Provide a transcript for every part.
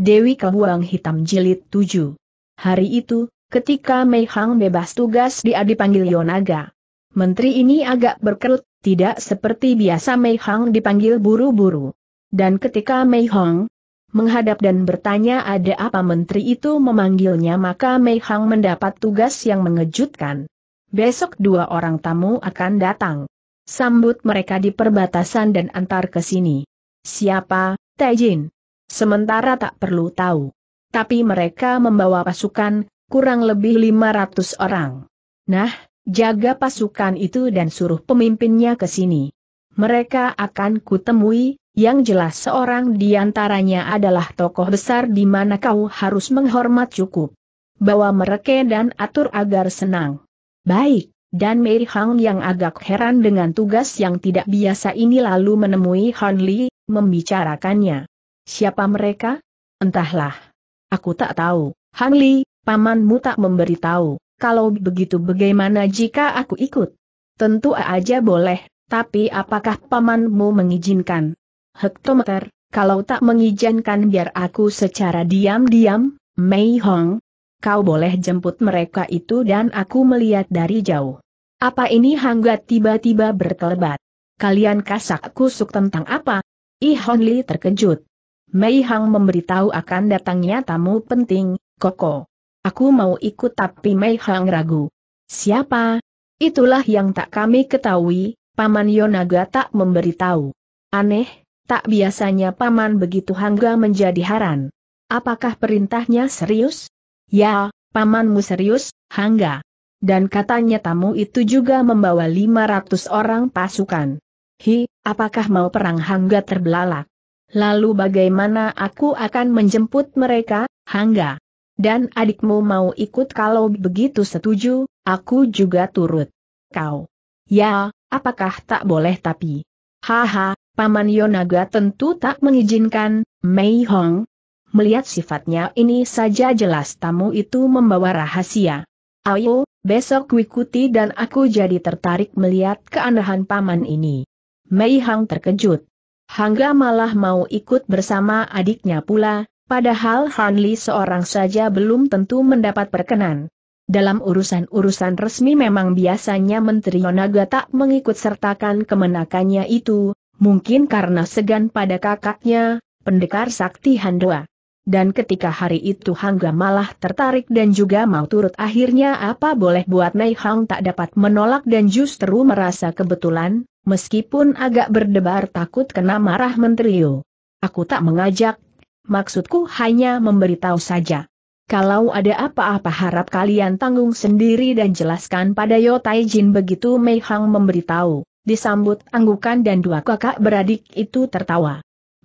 Dewi Kebuang Hitam Jilid 7. Hari itu, ketika Mei Hang bebas tugas dia dipanggil Yonaga. Menteri ini agak berkerut, tidak seperti biasa Mei Hang dipanggil buru-buru. Dan ketika Mei Hang menghadap dan bertanya ada apa menteri itu memanggilnya maka Mei Hang mendapat tugas yang mengejutkan. Besok dua orang tamu akan datang. Sambut mereka di perbatasan dan antar ke sini. Siapa, Tejin sementara tak perlu tahu. Tapi mereka membawa pasukan, kurang lebih 500 orang. Nah, jaga pasukan itu dan suruh pemimpinnya ke sini. Mereka akan kutemui, yang jelas seorang di antaranya adalah tokoh besar di mana kau harus menghormat cukup. Bawa mereka dan atur agar senang. Baik, dan Mary Hang yang agak heran dengan tugas yang tidak biasa ini lalu menemui Han Li, membicarakannya. Siapa mereka? Entahlah. Aku tak tahu. Han Li, pamanmu tak memberitahu. Kalau begitu bagaimana jika aku ikut? Tentu aja boleh, tapi apakah pamanmu mengizinkan? Hektometer, kalau tak mengizinkan biar aku secara diam-diam, Mei Hong. Kau boleh jemput mereka itu dan aku melihat dari jauh. Apa ini hangga tiba-tiba berkelebat? Kalian kasak kusuk tentang apa? Ih Li terkejut. Mei Hang memberitahu akan datangnya tamu penting, Koko. Aku mau ikut tapi Mei Hang ragu. Siapa? Itulah yang tak kami ketahui, Paman Yonaga tak memberitahu. Aneh, tak biasanya Paman begitu hangga menjadi haran. Apakah perintahnya serius? Ya, Pamanmu serius, hangga. Dan katanya tamu itu juga membawa 500 orang pasukan. Hi, apakah mau perang hangga terbelalak? Lalu bagaimana aku akan menjemput mereka, Hangga? Dan adikmu mau ikut kalau begitu setuju, aku juga turut. Kau. Ya, apakah tak boleh tapi? Haha, Paman Yonaga tentu tak mengizinkan, Mei Hong. Melihat sifatnya ini saja jelas tamu itu membawa rahasia. Ayo, besok kuikuti dan aku jadi tertarik melihat keanehan paman ini. Mei Hong terkejut. Hangga malah mau ikut bersama adiknya pula, padahal Hanli seorang saja belum tentu mendapat perkenan. Dalam urusan-urusan resmi memang biasanya Menteri Yonaga tak mengikut sertakan kemenakannya itu, mungkin karena segan pada kakaknya, pendekar sakti Handoa dan ketika hari itu Hangga malah tertarik dan juga mau turut akhirnya apa boleh buat Nai Hang tak dapat menolak dan justru merasa kebetulan, meskipun agak berdebar takut kena marah menterio. Aku tak mengajak, maksudku hanya memberitahu saja. Kalau ada apa-apa harap kalian tanggung sendiri dan jelaskan pada Yo Tai Jin begitu Mei Hang memberitahu, disambut anggukan dan dua kakak beradik itu tertawa.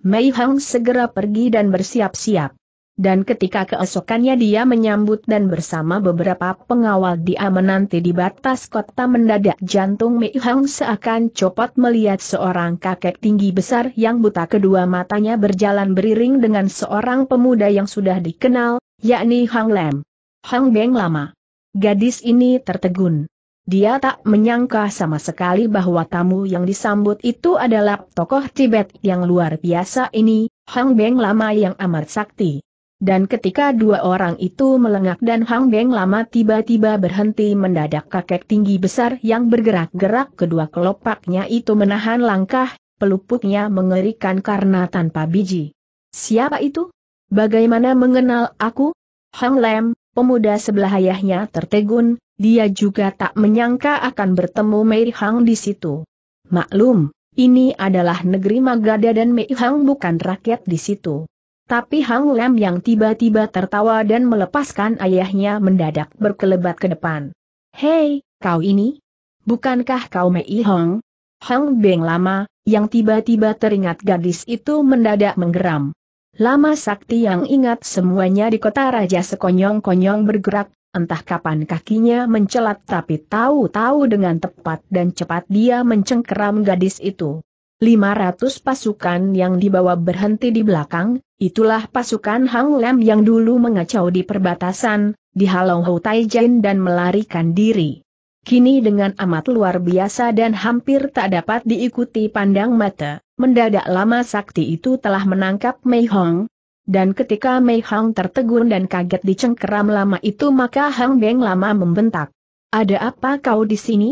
Mei Hang segera pergi dan bersiap-siap. Dan ketika keesokannya dia menyambut dan bersama beberapa pengawal dia menanti di batas kota mendadak jantung Mei Hang seakan copot melihat seorang kakek tinggi besar yang buta kedua matanya berjalan beriring dengan seorang pemuda yang sudah dikenal, yakni Hang Lam, Hang Beng lama. Gadis ini tertegun. Dia tak menyangka sama sekali bahwa tamu yang disambut itu adalah tokoh Tibet yang luar biasa ini, Hang Beng Lama yang amat sakti. Dan ketika dua orang itu melengak dan Hang Beng Lama tiba-tiba berhenti mendadak kakek tinggi besar yang bergerak-gerak kedua kelopaknya itu menahan langkah, pelupuknya mengerikan karena tanpa biji. Siapa itu? Bagaimana mengenal aku? Hang Lem, pemuda sebelah ayahnya tertegun, dia juga tak menyangka akan bertemu Mei Hang di situ. Maklum, ini adalah negeri Magada dan Mei Hang bukan rakyat di situ. Tapi Hang Lam yang tiba-tiba tertawa dan melepaskan ayahnya mendadak berkelebat ke depan. Hei, kau ini? Bukankah kau Mei Hang? Hang Beng lama, yang tiba-tiba teringat gadis itu mendadak menggeram. Lama sakti yang ingat semuanya di kota raja sekonyong-konyong bergerak Entah kapan kakinya mencelat tapi tahu-tahu dengan tepat dan cepat dia mencengkeram gadis itu. 500 pasukan yang dibawa berhenti di belakang, itulah pasukan Hang Lem yang dulu mengacau di perbatasan, dihalau Hou Taijin dan melarikan diri. Kini dengan amat luar biasa dan hampir tak dapat diikuti pandang mata, mendadak lama sakti itu telah menangkap Mei Hong, dan ketika Mei Hang tertegun dan kaget dicengkeram lama itu maka Hang Beng lama membentak. Ada apa kau di sini?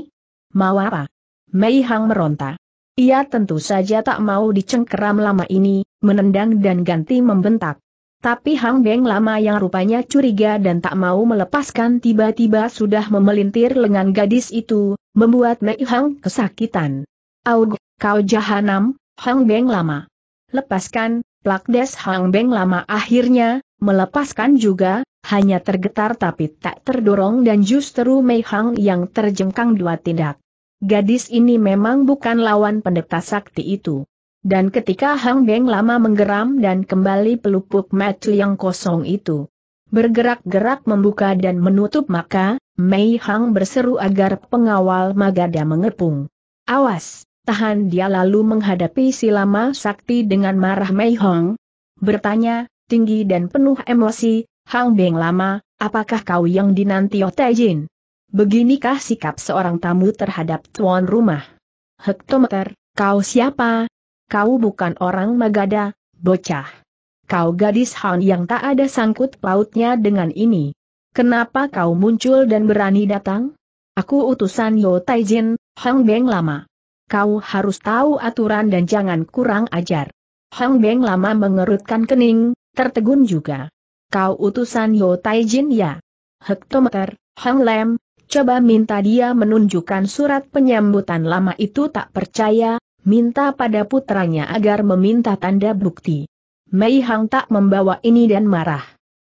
Mau apa? Mei Hang meronta. Ia tentu saja tak mau dicengkeram lama ini, menendang dan ganti membentak. Tapi Hang Beng lama yang rupanya curiga dan tak mau melepaskan tiba-tiba sudah memelintir lengan gadis itu, membuat Mei Hang kesakitan. Aug, kau jahanam, Hang Beng lama. Lepaskan, Plakdes Hang Beng lama akhirnya, melepaskan juga, hanya tergetar tapi tak terdorong dan justru Mei Hang yang terjengkang dua tindak. Gadis ini memang bukan lawan pendeta sakti itu. Dan ketika Hang Beng lama menggeram dan kembali pelupuk mata yang kosong itu bergerak-gerak membuka dan menutup maka, Mei Hang berseru agar pengawal Magada mengepung. Awas! tahan dia lalu menghadapi si lama sakti dengan marah Mei Hong. Bertanya, tinggi dan penuh emosi, Hang Beng lama, apakah kau yang dinanti oh Jin? Beginikah sikap seorang tamu terhadap tuan rumah? Hektometer, kau siapa? Kau bukan orang Magada, bocah. Kau gadis Han yang tak ada sangkut pautnya dengan ini. Kenapa kau muncul dan berani datang? Aku utusan Yo Taijin, Hang Beng lama kau harus tahu aturan dan jangan kurang ajar. Hang Beng lama mengerutkan kening, tertegun juga. Kau utusan Yo Jin ya? Hektometer, Hang Lem, coba minta dia menunjukkan surat penyambutan lama itu tak percaya, minta pada putranya agar meminta tanda bukti. Mei Hang tak membawa ini dan marah.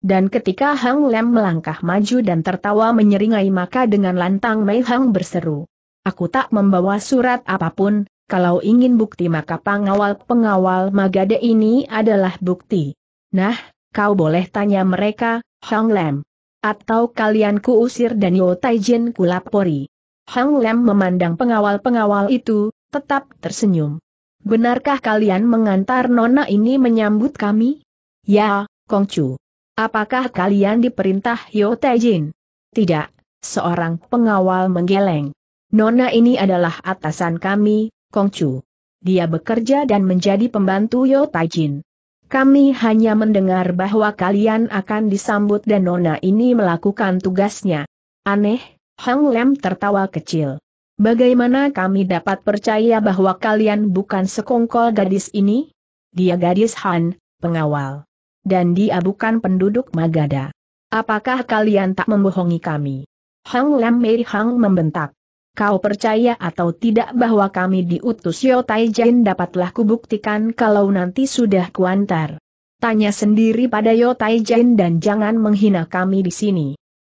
Dan ketika Hang Lem melangkah maju dan tertawa menyeringai maka dengan lantang Mei Hang berseru. Aku tak membawa surat apapun, kalau ingin bukti maka pengawal-pengawal Magade ini adalah bukti. Nah, kau boleh tanya mereka, Hong Lam. Atau kalian kuusir dan Yo Taijin kulapori. Hong Lam memandang pengawal-pengawal itu, tetap tersenyum. Benarkah kalian mengantar nona ini menyambut kami? Ya, Kongcu. Apakah kalian diperintah Yo Taijin? Tidak, seorang pengawal menggeleng. Nona ini adalah atasan kami, Kongcu. Dia bekerja dan menjadi pembantu Yo Taijin. Kami hanya mendengar bahwa kalian akan disambut dan Nona ini melakukan tugasnya. Aneh, Hang Lem tertawa kecil. Bagaimana kami dapat percaya bahwa kalian bukan sekongkol gadis ini? Dia gadis Han, pengawal. Dan dia bukan penduduk Magada. Apakah kalian tak membohongi kami? Hang Lam Mei Hang membentak. Kau percaya atau tidak bahwa kami diutus Yo Jin dapatlah kubuktikan kalau nanti sudah kuantar. Tanya sendiri pada Yo Jin dan jangan menghina kami di sini.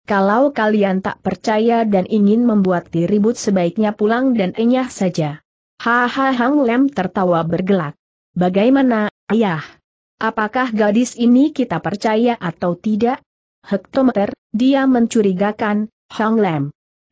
Kalau kalian tak percaya dan ingin membuat diribut sebaiknya pulang dan enyah saja. Haha Hang Lem tertawa bergelak. Bagaimana, ayah? Apakah gadis ini kita percaya atau tidak? Hektometer, dia mencurigakan, Hang Lem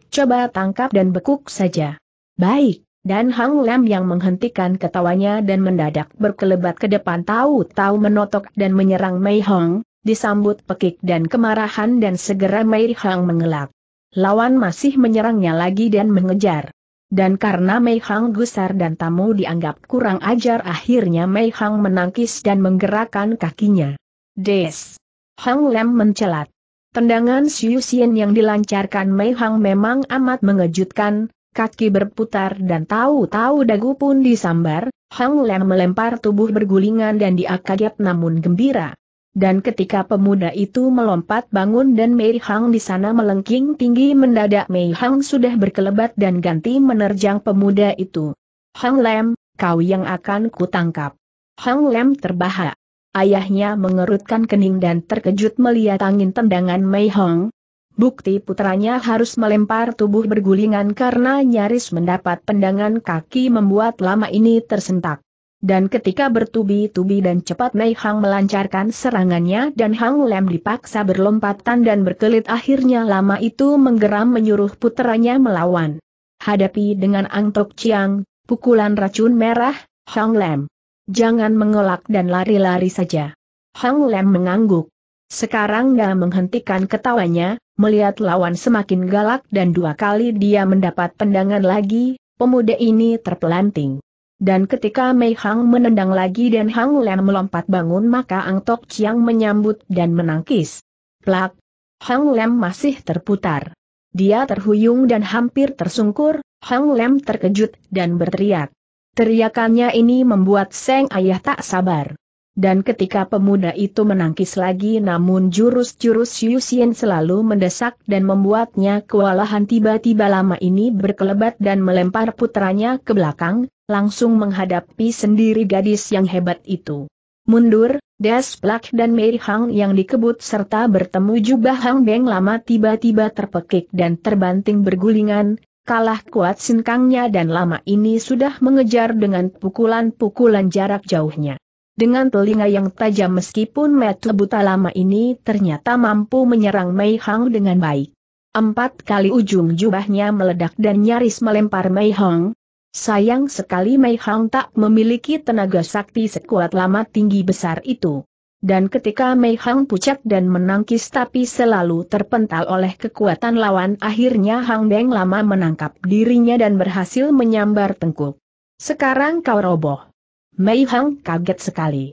coba tangkap dan bekuk saja. Baik, dan Hang Lam yang menghentikan ketawanya dan mendadak berkelebat ke depan tahu-tahu menotok dan menyerang Mei Hong, disambut pekik dan kemarahan dan segera Mei Hong mengelak. Lawan masih menyerangnya lagi dan mengejar. Dan karena Mei Hang gusar dan tamu dianggap kurang ajar akhirnya Mei Hang menangkis dan menggerakkan kakinya. Des! Hang Lam mencelat. Tendangan Xiu Xian yang dilancarkan Mei Hang memang amat mengejutkan, kaki berputar dan tahu-tahu dagu pun disambar, Hang Lem melempar tubuh bergulingan dan dia kaget namun gembira. Dan ketika pemuda itu melompat bangun dan Mei Hang di sana melengking tinggi mendadak Mei Hang sudah berkelebat dan ganti menerjang pemuda itu. Hang Lem, kau yang akan kutangkap. Hang Lem terbahak. Ayahnya mengerutkan kening dan terkejut melihat angin tendangan Mei Hong. Bukti putranya harus melempar tubuh bergulingan karena nyaris mendapat pendangan kaki membuat lama ini tersentak. Dan ketika bertubi-tubi dan cepat Mei Hang melancarkan serangannya dan Hang Lem dipaksa berlompatan dan berkelit akhirnya lama itu menggeram menyuruh putranya melawan. Hadapi dengan Ang Tok Chiang, pukulan racun merah, Hang Lem. Jangan mengelak dan lari-lari saja. Hang Lem mengangguk. Sekarang gak menghentikan ketawanya, melihat lawan semakin galak dan dua kali dia mendapat pendangan lagi, pemuda ini terpelanting. Dan ketika Mei Hang menendang lagi dan Hang Lem melompat bangun maka Ang Tok Chiang menyambut dan menangkis. Plak! Hang Lem masih terputar. Dia terhuyung dan hampir tersungkur, Hang Lem terkejut dan berteriak. Teriakannya ini membuat Seng Ayah tak sabar. Dan ketika pemuda itu menangkis lagi namun jurus-jurus Xian selalu mendesak dan membuatnya kewalahan tiba-tiba lama ini berkelebat dan melempar putranya ke belakang, langsung menghadapi sendiri gadis yang hebat itu. Mundur, Des Black dan Mary Hang yang dikebut serta bertemu jubah Hang Beng lama tiba-tiba terpekik dan terbanting bergulingan, kalah kuat sinkangnya dan lama ini sudah mengejar dengan pukulan-pukulan jarak jauhnya. Dengan telinga yang tajam meskipun Metu buta lama ini ternyata mampu menyerang Mei Hong dengan baik. Empat kali ujung jubahnya meledak dan nyaris melempar Mei Hong. Sayang sekali Mei Hong tak memiliki tenaga sakti sekuat lama tinggi besar itu. Dan ketika Mei Hang pucat dan menangkis tapi selalu terpental oleh kekuatan lawan akhirnya Hang Beng lama menangkap dirinya dan berhasil menyambar tengkuk. Sekarang kau roboh. Mei Hang kaget sekali.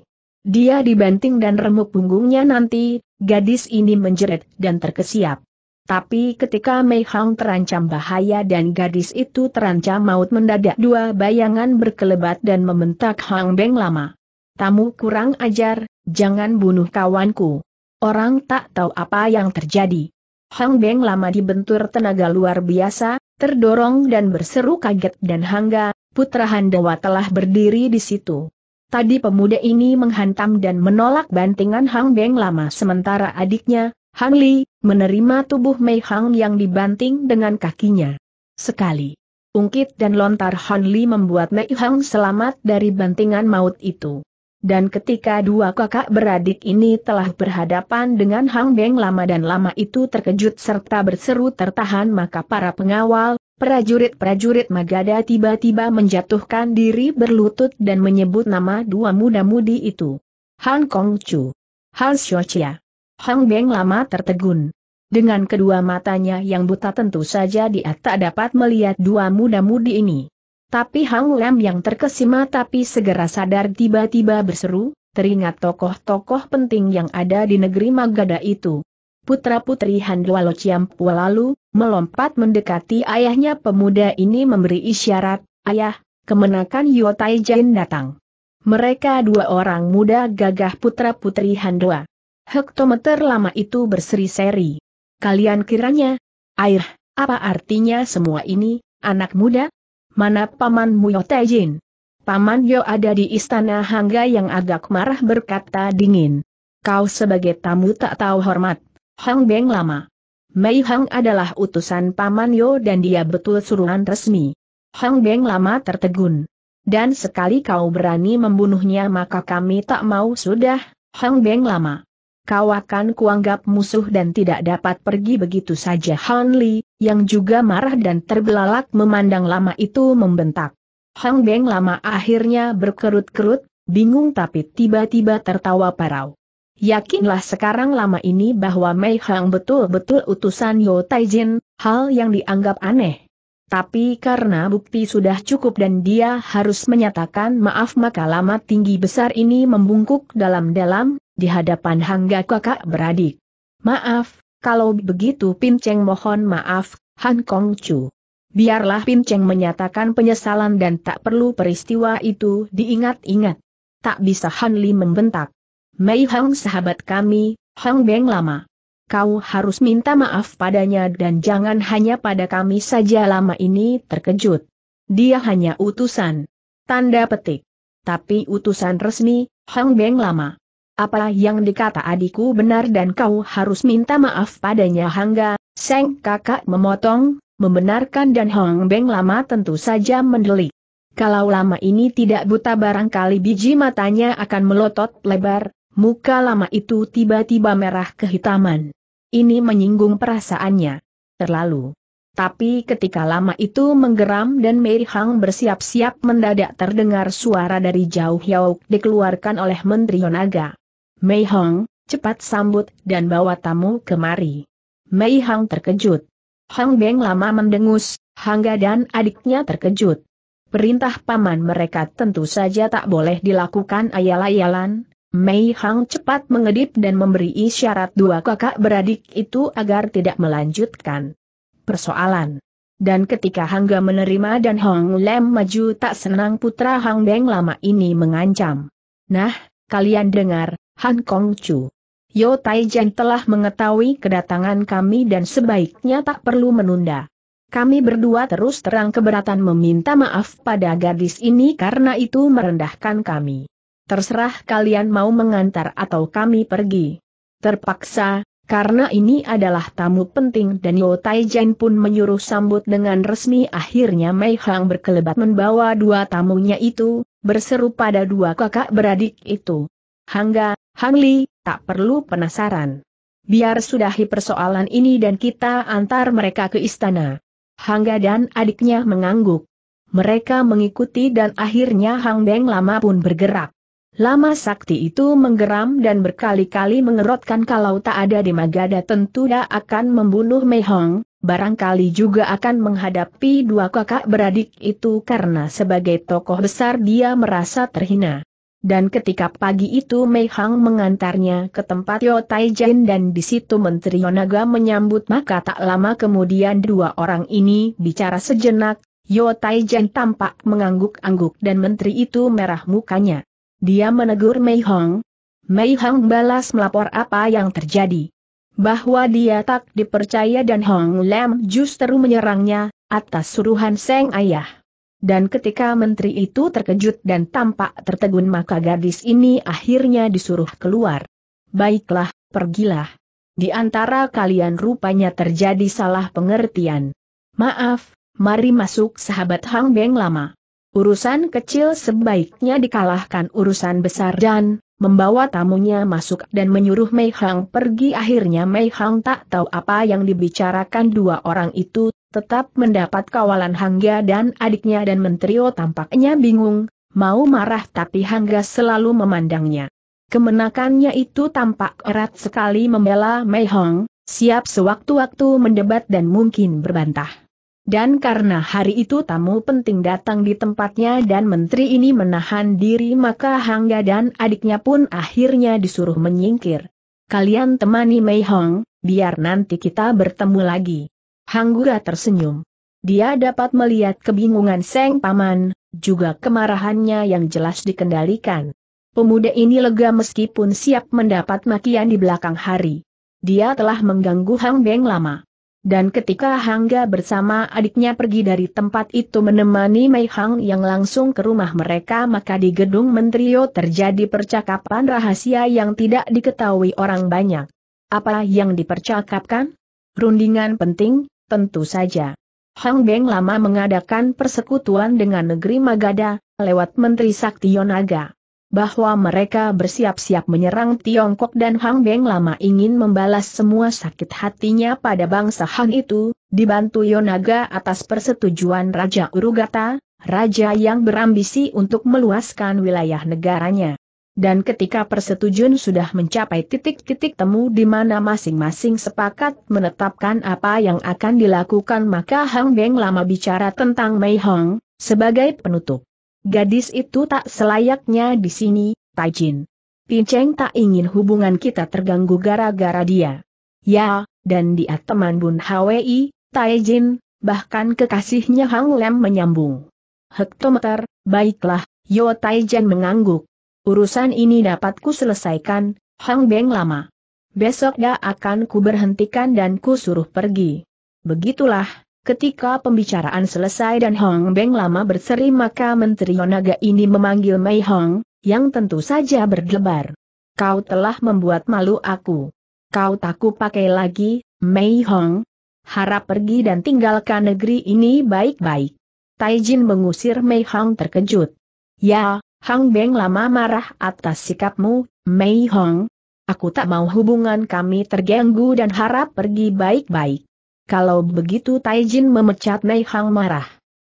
Dia dibanting dan remuk punggungnya nanti, gadis ini menjerit dan terkesiap. Tapi ketika Mei Hang terancam bahaya dan gadis itu terancam maut mendadak dua bayangan berkelebat dan membentak Hang Beng lama. Tamu kurang ajar, jangan bunuh kawanku. Orang tak tahu apa yang terjadi. Hang Beng lama dibentur tenaga luar biasa, terdorong dan berseru kaget dan hangga, putra Handawa telah berdiri di situ. Tadi pemuda ini menghantam dan menolak bantingan Hang Beng lama sementara adiknya, Hang Li, menerima tubuh Mei Hang yang dibanting dengan kakinya. Sekali. Ungkit dan lontar Hang Li membuat Mei Hang selamat dari bantingan maut itu. Dan ketika dua kakak beradik ini telah berhadapan dengan Hang Beng lama dan lama itu terkejut serta berseru tertahan maka para pengawal, prajurit-prajurit Magada tiba-tiba menjatuhkan diri berlutut dan menyebut nama dua muda-mudi itu. Hang Kong Chu. Han Chia. Hang Beng lama tertegun. Dengan kedua matanya yang buta tentu saja dia tak dapat melihat dua muda-mudi ini. Tapi Hang Lem yang terkesima tapi segera sadar tiba-tiba berseru, teringat tokoh-tokoh penting yang ada di negeri Magada itu. Putra-putri Handualo Ciampu lalu, melompat mendekati ayahnya pemuda ini memberi isyarat, ayah, kemenakan Yotai Jain datang. Mereka dua orang muda gagah putra-putri Handua. Hektometer lama itu berseri-seri. Kalian kiranya? Air, apa artinya semua ini, anak muda? mana paman Muyo Tejin? Paman Yo ada di istana Hangga yang agak marah berkata dingin. Kau sebagai tamu tak tahu hormat. Hang Beng lama. Mei Hang adalah utusan Paman Yo dan dia betul suruhan resmi. Hang Beng lama tertegun. Dan sekali kau berani membunuhnya maka kami tak mau sudah, Hang Beng lama kau akan kuanggap musuh dan tidak dapat pergi begitu saja Han Li, yang juga marah dan terbelalak memandang lama itu membentak. Hang Beng lama akhirnya berkerut-kerut, bingung tapi tiba-tiba tertawa parau. Yakinlah sekarang lama ini bahwa Mei Hang betul-betul utusan Yo Taijin, hal yang dianggap aneh. Tapi karena bukti sudah cukup dan dia harus menyatakan maaf maka lama tinggi besar ini membungkuk dalam-dalam, di hadapan Hangga kakak beradik. Maaf, kalau begitu Pin Cheng mohon maaf, Han Kong Chu. Biarlah Pin Cheng menyatakan penyesalan dan tak perlu peristiwa itu diingat-ingat. Tak bisa Han Li membentak. Mei Hang sahabat kami, Hang Beng lama. Kau harus minta maaf padanya dan jangan hanya pada kami saja lama ini terkejut. Dia hanya utusan. Tanda petik. Tapi utusan resmi, Hang Beng lama. Apa yang dikata adikku benar dan kau harus minta maaf padanya Hangga, Seng kakak memotong, membenarkan dan Hong Beng lama tentu saja mendelik. Kalau lama ini tidak buta barangkali biji matanya akan melotot lebar, muka lama itu tiba-tiba merah kehitaman. Ini menyinggung perasaannya. Terlalu. Tapi ketika lama itu menggeram dan Mary Hang bersiap-siap mendadak terdengar suara dari jauh Yauk dikeluarkan oleh Menteri Yonaga. Mei Hong, cepat sambut dan bawa tamu kemari. Mei Hong terkejut. Hang Beng lama mendengus, Hangga dan adiknya terkejut. Perintah paman mereka tentu saja tak boleh dilakukan ayal-ayalan. Mei Hang cepat mengedip dan memberi isyarat dua kakak beradik itu agar tidak melanjutkan persoalan. Dan ketika Hangga menerima dan Hong Lem maju tak senang putra Hang Beng lama ini mengancam. Nah, kalian dengar, Han Kong Chu. Yo Jen telah mengetahui kedatangan kami dan sebaiknya tak perlu menunda. Kami berdua terus terang keberatan meminta maaf pada gadis ini karena itu merendahkan kami. Terserah kalian mau mengantar atau kami pergi. Terpaksa, karena ini adalah tamu penting dan Yo Jen pun menyuruh sambut dengan resmi akhirnya Mei Hang berkelebat membawa dua tamunya itu, berseru pada dua kakak beradik itu. Hangga, Hang Li, tak perlu penasaran. Biar sudahi persoalan ini dan kita antar mereka ke istana. Hangga dan adiknya mengangguk. Mereka mengikuti dan akhirnya Hang Beng lama pun bergerak. Lama sakti itu menggeram dan berkali-kali mengerotkan kalau tak ada di Magada tentu dia akan membunuh Mei Hong, barangkali juga akan menghadapi dua kakak beradik itu karena sebagai tokoh besar dia merasa terhina dan ketika pagi itu Mei Hang mengantarnya ke tempat Yo Jin dan di situ Menteri Yonaga menyambut maka tak lama kemudian dua orang ini bicara sejenak, Yo Jin tampak mengangguk-angguk dan Menteri itu merah mukanya. Dia menegur Mei Hang. Mei Hang balas melapor apa yang terjadi. Bahwa dia tak dipercaya dan Hong Lam justru menyerangnya, atas suruhan Seng Ayah. Dan ketika menteri itu terkejut dan tampak tertegun maka gadis ini akhirnya disuruh keluar. Baiklah, pergilah. Di antara kalian rupanya terjadi salah pengertian. Maaf, mari masuk sahabat Hang Beng lama. Urusan kecil sebaiknya dikalahkan urusan besar dan membawa tamunya masuk dan menyuruh Mei Hang pergi akhirnya Mei Hang tak tahu apa yang dibicarakan dua orang itu tetap mendapat kawalan Hangga dan adiknya dan Mentrio oh tampaknya bingung, mau marah tapi Hangga selalu memandangnya. Kemenakannya itu tampak erat sekali membela Mei Hong, siap sewaktu-waktu mendebat dan mungkin berbantah. Dan karena hari itu tamu penting datang di tempatnya dan menteri ini menahan diri maka Hangga dan adiknya pun akhirnya disuruh menyingkir. Kalian temani Mei Hong, biar nanti kita bertemu lagi. Hanggura tersenyum. Dia dapat melihat kebingungan Seng Paman, juga kemarahannya yang jelas dikendalikan. Pemuda ini lega meskipun siap mendapat makian di belakang hari. Dia telah mengganggu Hang Beng lama. Dan ketika Hangga bersama adiknya pergi dari tempat itu menemani Mei Hang yang langsung ke rumah mereka maka di gedung Mentrio terjadi percakapan rahasia yang tidak diketahui orang banyak. Apa yang dipercakapkan? Rundingan penting, Tentu saja. Hang Beng lama mengadakan persekutuan dengan negeri Magada, lewat Menteri Sakti Yonaga. Bahwa mereka bersiap-siap menyerang Tiongkok dan Hang Beng lama ingin membalas semua sakit hatinya pada bangsa Hang itu, dibantu Yonaga atas persetujuan Raja Urugata, raja yang berambisi untuk meluaskan wilayah negaranya. Dan ketika persetujuan sudah mencapai titik-titik temu di mana masing-masing sepakat menetapkan apa yang akan dilakukan maka Hang Beng lama bicara tentang Mei Hong, sebagai penutup. Gadis itu tak selayaknya di sini, Tai Jin. Cheng tak ingin hubungan kita terganggu gara-gara dia. Ya, dan dia teman Bun Hwi, Tai Jin, bahkan kekasihnya Hang Lem menyambung. Hektometer, baiklah, Yo Tai Jin mengangguk. Urusan ini dapat ku selesaikan, Hang Beng lama. Besok dia akan ku berhentikan dan ku suruh pergi. Begitulah, ketika pembicaraan selesai dan Hong Beng lama berseri maka Menteri Yonaga ini memanggil Mei Hong, yang tentu saja berdebar. Kau telah membuat malu aku. Kau tak ku pakai lagi, Mei Hong. Harap pergi dan tinggalkan negeri ini baik-baik. Taijin mengusir Mei Hong terkejut. Ya, Hang Beng lama marah atas sikapmu, Mei Hong. Aku tak mau hubungan kami terganggu dan harap pergi baik-baik. Kalau begitu Taijin memecat Mei Hang marah.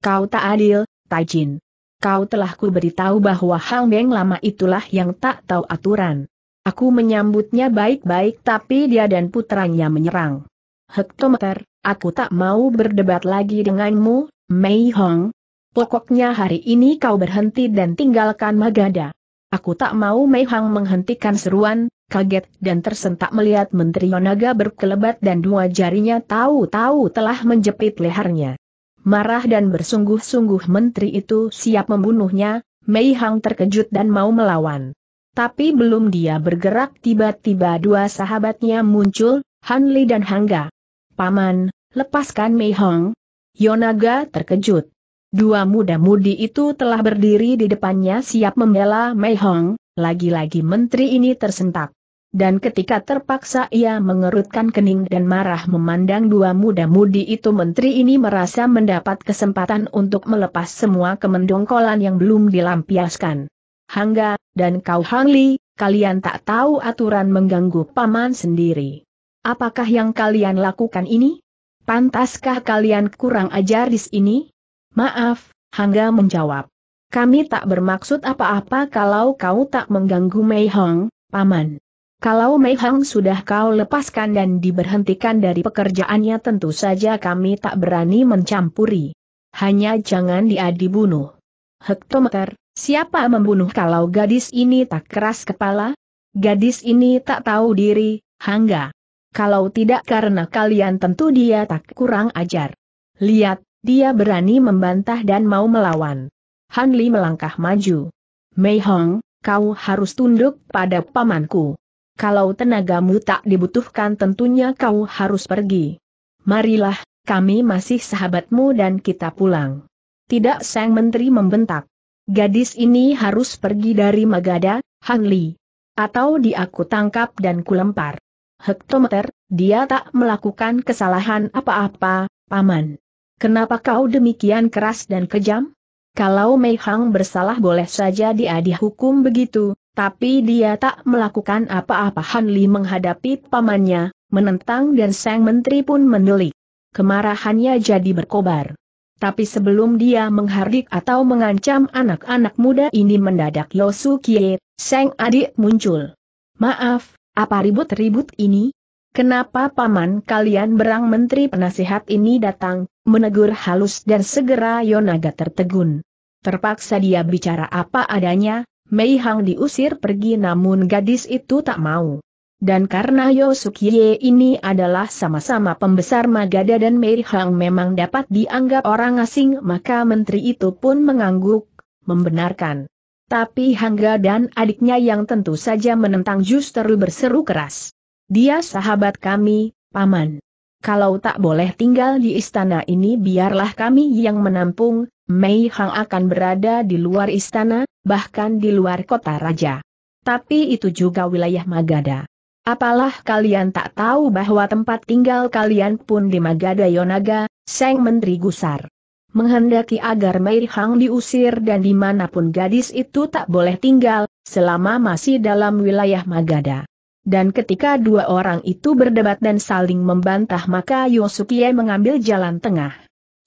Kau tak adil, Taijin. Kau telah ku beritahu bahwa Hang Beng lama itulah yang tak tahu aturan. Aku menyambutnya baik-baik tapi dia dan putranya menyerang. Hektometer, aku tak mau berdebat lagi denganmu, Mei Hong. Pokoknya hari ini kau berhenti dan tinggalkan Magada. Aku tak mau Mei Hang menghentikan seruan, kaget dan tersentak melihat Menteri Yonaga berkelebat dan dua jarinya tahu-tahu telah menjepit lehernya. Marah dan bersungguh-sungguh Menteri itu siap membunuhnya, Mei Hang terkejut dan mau melawan. Tapi belum dia bergerak tiba-tiba dua sahabatnya muncul, Han Li dan Hangga. Paman, lepaskan Mei Hang. Yonaga terkejut. Dua muda-mudi itu telah berdiri di depannya siap membela Mei Hong, lagi-lagi menteri ini tersentak. Dan ketika terpaksa ia mengerutkan kening dan marah memandang dua muda-mudi itu menteri ini merasa mendapat kesempatan untuk melepas semua kemendongkolan yang belum dilampiaskan. Hangga, dan kau Hangli, kalian tak tahu aturan mengganggu paman sendiri. Apakah yang kalian lakukan ini? Pantaskah kalian kurang ajar di sini? Maaf, Hangga menjawab. Kami tak bermaksud apa-apa kalau kau tak mengganggu Mei Hong, Paman. Kalau Mei Hong sudah kau lepaskan dan diberhentikan dari pekerjaannya tentu saja kami tak berani mencampuri. Hanya jangan dia dibunuh. Hektometer, siapa membunuh kalau gadis ini tak keras kepala? Gadis ini tak tahu diri, Hangga. Kalau tidak karena kalian tentu dia tak kurang ajar. Lihat, dia berani membantah dan mau melawan. Han Li melangkah maju. Mei Hong, kau harus tunduk pada pamanku. Kalau tenagamu tak dibutuhkan tentunya kau harus pergi. Marilah, kami masih sahabatmu dan kita pulang. Tidak sang menteri membentak. Gadis ini harus pergi dari Magada, Han Li. Atau diaku aku tangkap dan kulempar. Hektometer, dia tak melakukan kesalahan apa-apa, paman. Kenapa kau demikian keras dan kejam? Kalau Mei Hang bersalah boleh saja dia dihukum begitu, tapi dia tak melakukan apa-apa Han Li menghadapi pamannya, menentang dan sang menteri pun menelik. Kemarahannya jadi berkobar. Tapi sebelum dia menghardik atau mengancam anak-anak muda ini mendadak Yosu Kie, sang adik muncul. Maaf, apa ribut-ribut ini? Kenapa paman kalian berang menteri penasihat ini datang, menegur halus dan segera Yonaga tertegun. Terpaksa dia bicara apa adanya, Mei Hang diusir pergi namun gadis itu tak mau. Dan karena Yosukie ini adalah sama-sama pembesar Magada dan Mei Hang memang dapat dianggap orang asing maka menteri itu pun mengangguk, membenarkan. Tapi Hangga dan adiknya yang tentu saja menentang justru berseru keras. Dia sahabat kami, Paman. Kalau tak boleh tinggal di istana ini biarlah kami yang menampung, Mei Hang akan berada di luar istana, bahkan di luar kota raja. Tapi itu juga wilayah Magada. Apalah kalian tak tahu bahwa tempat tinggal kalian pun di Magada Yonaga, Seng Menteri Gusar. Menghendaki agar Mei Hang diusir dan dimanapun gadis itu tak boleh tinggal, selama masih dalam wilayah Magada. Dan ketika dua orang itu berdebat dan saling membantah maka Yosukie mengambil jalan tengah.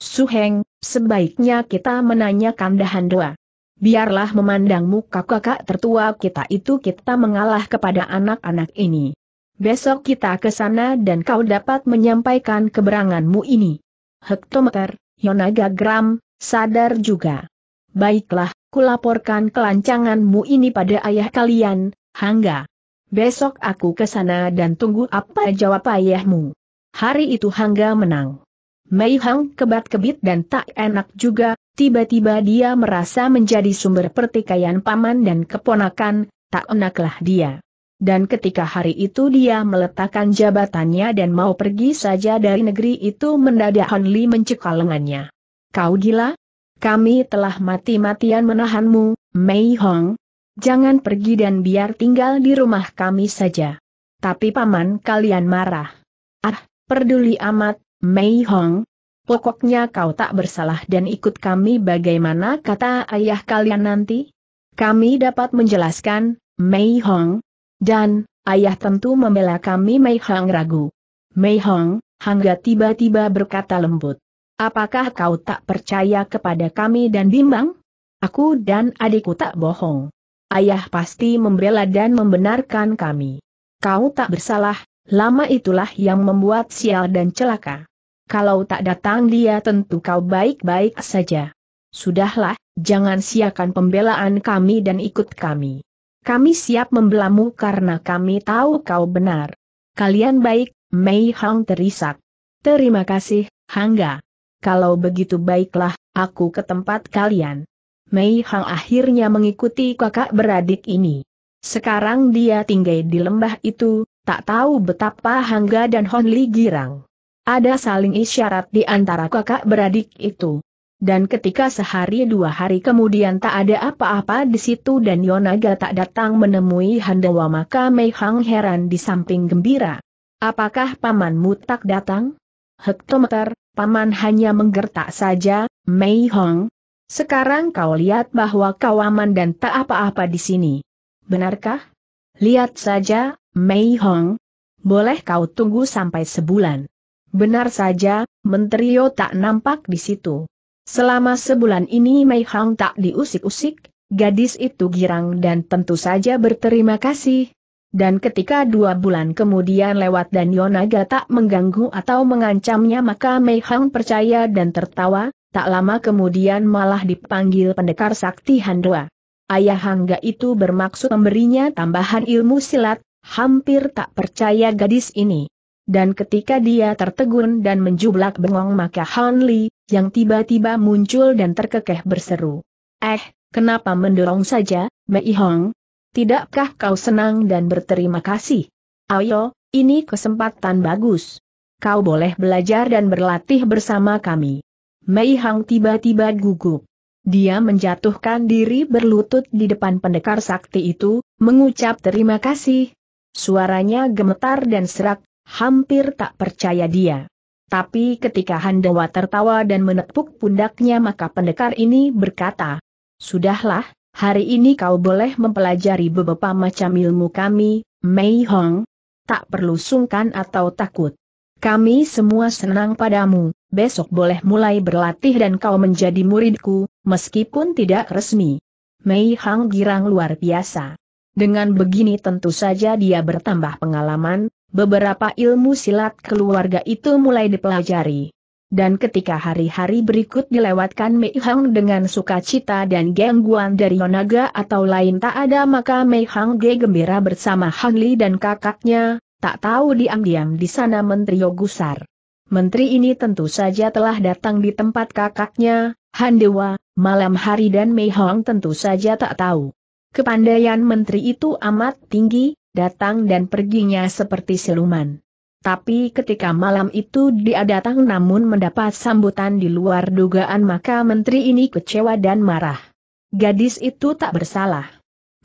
Suheng, sebaiknya kita menanyakan dahan doa. Biarlah memandang muka kakak tertua kita itu kita mengalah kepada anak-anak ini. Besok kita ke sana dan kau dapat menyampaikan keberanganmu ini. Hektometer, Yonaga gram, sadar juga. Baiklah, kulaporkan kelancanganmu ini pada ayah kalian, Hangga. Besok aku ke sana dan tunggu apa jawab ayahmu. Hari itu Hangga menang. Mei Hang kebat-kebit dan tak enak juga, tiba-tiba dia merasa menjadi sumber pertikaian paman dan keponakan, tak enaklah dia. Dan ketika hari itu dia meletakkan jabatannya dan mau pergi saja dari negeri itu mendadak Li mencekal lengannya. Kau gila? Kami telah mati-matian menahanmu, Mei Hong, jangan pergi dan biar tinggal di rumah kami saja. Tapi paman kalian marah. Ah, peduli amat, Mei Hong. Pokoknya kau tak bersalah dan ikut kami bagaimana kata ayah kalian nanti? Kami dapat menjelaskan, Mei Hong. Dan, ayah tentu membela kami Mei Hong ragu. Mei Hong, Hangga tiba-tiba berkata lembut. Apakah kau tak percaya kepada kami dan bimbang? Aku dan adikku tak bohong ayah pasti membela dan membenarkan kami. Kau tak bersalah, lama itulah yang membuat sial dan celaka. Kalau tak datang dia tentu kau baik-baik saja. Sudahlah, jangan siakan pembelaan kami dan ikut kami. Kami siap membelamu karena kami tahu kau benar. Kalian baik, Mei Hang terisak. Terima kasih, Hangga. Kalau begitu baiklah, aku ke tempat kalian. Mei Hang akhirnya mengikuti kakak beradik ini. Sekarang dia tinggal di lembah itu, tak tahu betapa Hangga dan Hon Honli girang. Ada saling isyarat di antara kakak beradik itu. Dan ketika sehari dua hari kemudian tak ada apa-apa di situ dan Yonaga tak datang menemui Handawa maka Mei Hang heran di samping gembira. Apakah pamanmu tak datang? Hektometer, paman hanya menggertak saja, Mei Hong, sekarang kau lihat bahwa kau aman dan tak apa-apa di sini. Benarkah? Lihat saja, Mei Hong. Boleh kau tunggu sampai sebulan. Benar saja, Menteri Yo tak nampak di situ. Selama sebulan ini Mei Hong tak diusik-usik, gadis itu girang dan tentu saja berterima kasih. Dan ketika dua bulan kemudian lewat dan Yonaga tak mengganggu atau mengancamnya maka Mei Hong percaya dan tertawa, tak lama kemudian malah dipanggil pendekar sakti Handwa. Ayah Hangga itu bermaksud memberinya tambahan ilmu silat, hampir tak percaya gadis ini. Dan ketika dia tertegun dan menjublak bengong maka Han Li, yang tiba-tiba muncul dan terkekeh berseru. Eh, kenapa mendorong saja, Mei Hong? Tidakkah kau senang dan berterima kasih? Ayo, ini kesempatan bagus. Kau boleh belajar dan berlatih bersama kami. Mei Hang tiba-tiba gugup. Dia menjatuhkan diri berlutut di depan pendekar sakti itu, mengucap terima kasih. Suaranya gemetar dan serak, hampir tak percaya dia. Tapi ketika Handawa tertawa dan menepuk pundaknya maka pendekar ini berkata, Sudahlah, hari ini kau boleh mempelajari beberapa macam ilmu kami, Mei Hong. Tak perlu sungkan atau takut. Kami semua senang padamu, besok boleh mulai berlatih dan kau menjadi muridku, meskipun tidak resmi. Mei Hang girang luar biasa. Dengan begini tentu saja dia bertambah pengalaman, beberapa ilmu silat keluarga itu mulai dipelajari. Dan ketika hari-hari berikut dilewatkan Mei Hang dengan sukacita dan gangguan dari Yonaga atau lain tak ada maka Mei Hang gembira bersama Han Li dan kakaknya, Tak tahu diam-diam di sana Menteri Yogusar. Menteri ini tentu saja telah datang di tempat kakaknya, Handewa, malam hari dan Mei Hong tentu saja tak tahu. Kepandaian menteri itu amat tinggi, datang dan perginya seperti siluman. Tapi ketika malam itu dia datang namun mendapat sambutan di luar dugaan maka menteri ini kecewa dan marah. Gadis itu tak bersalah.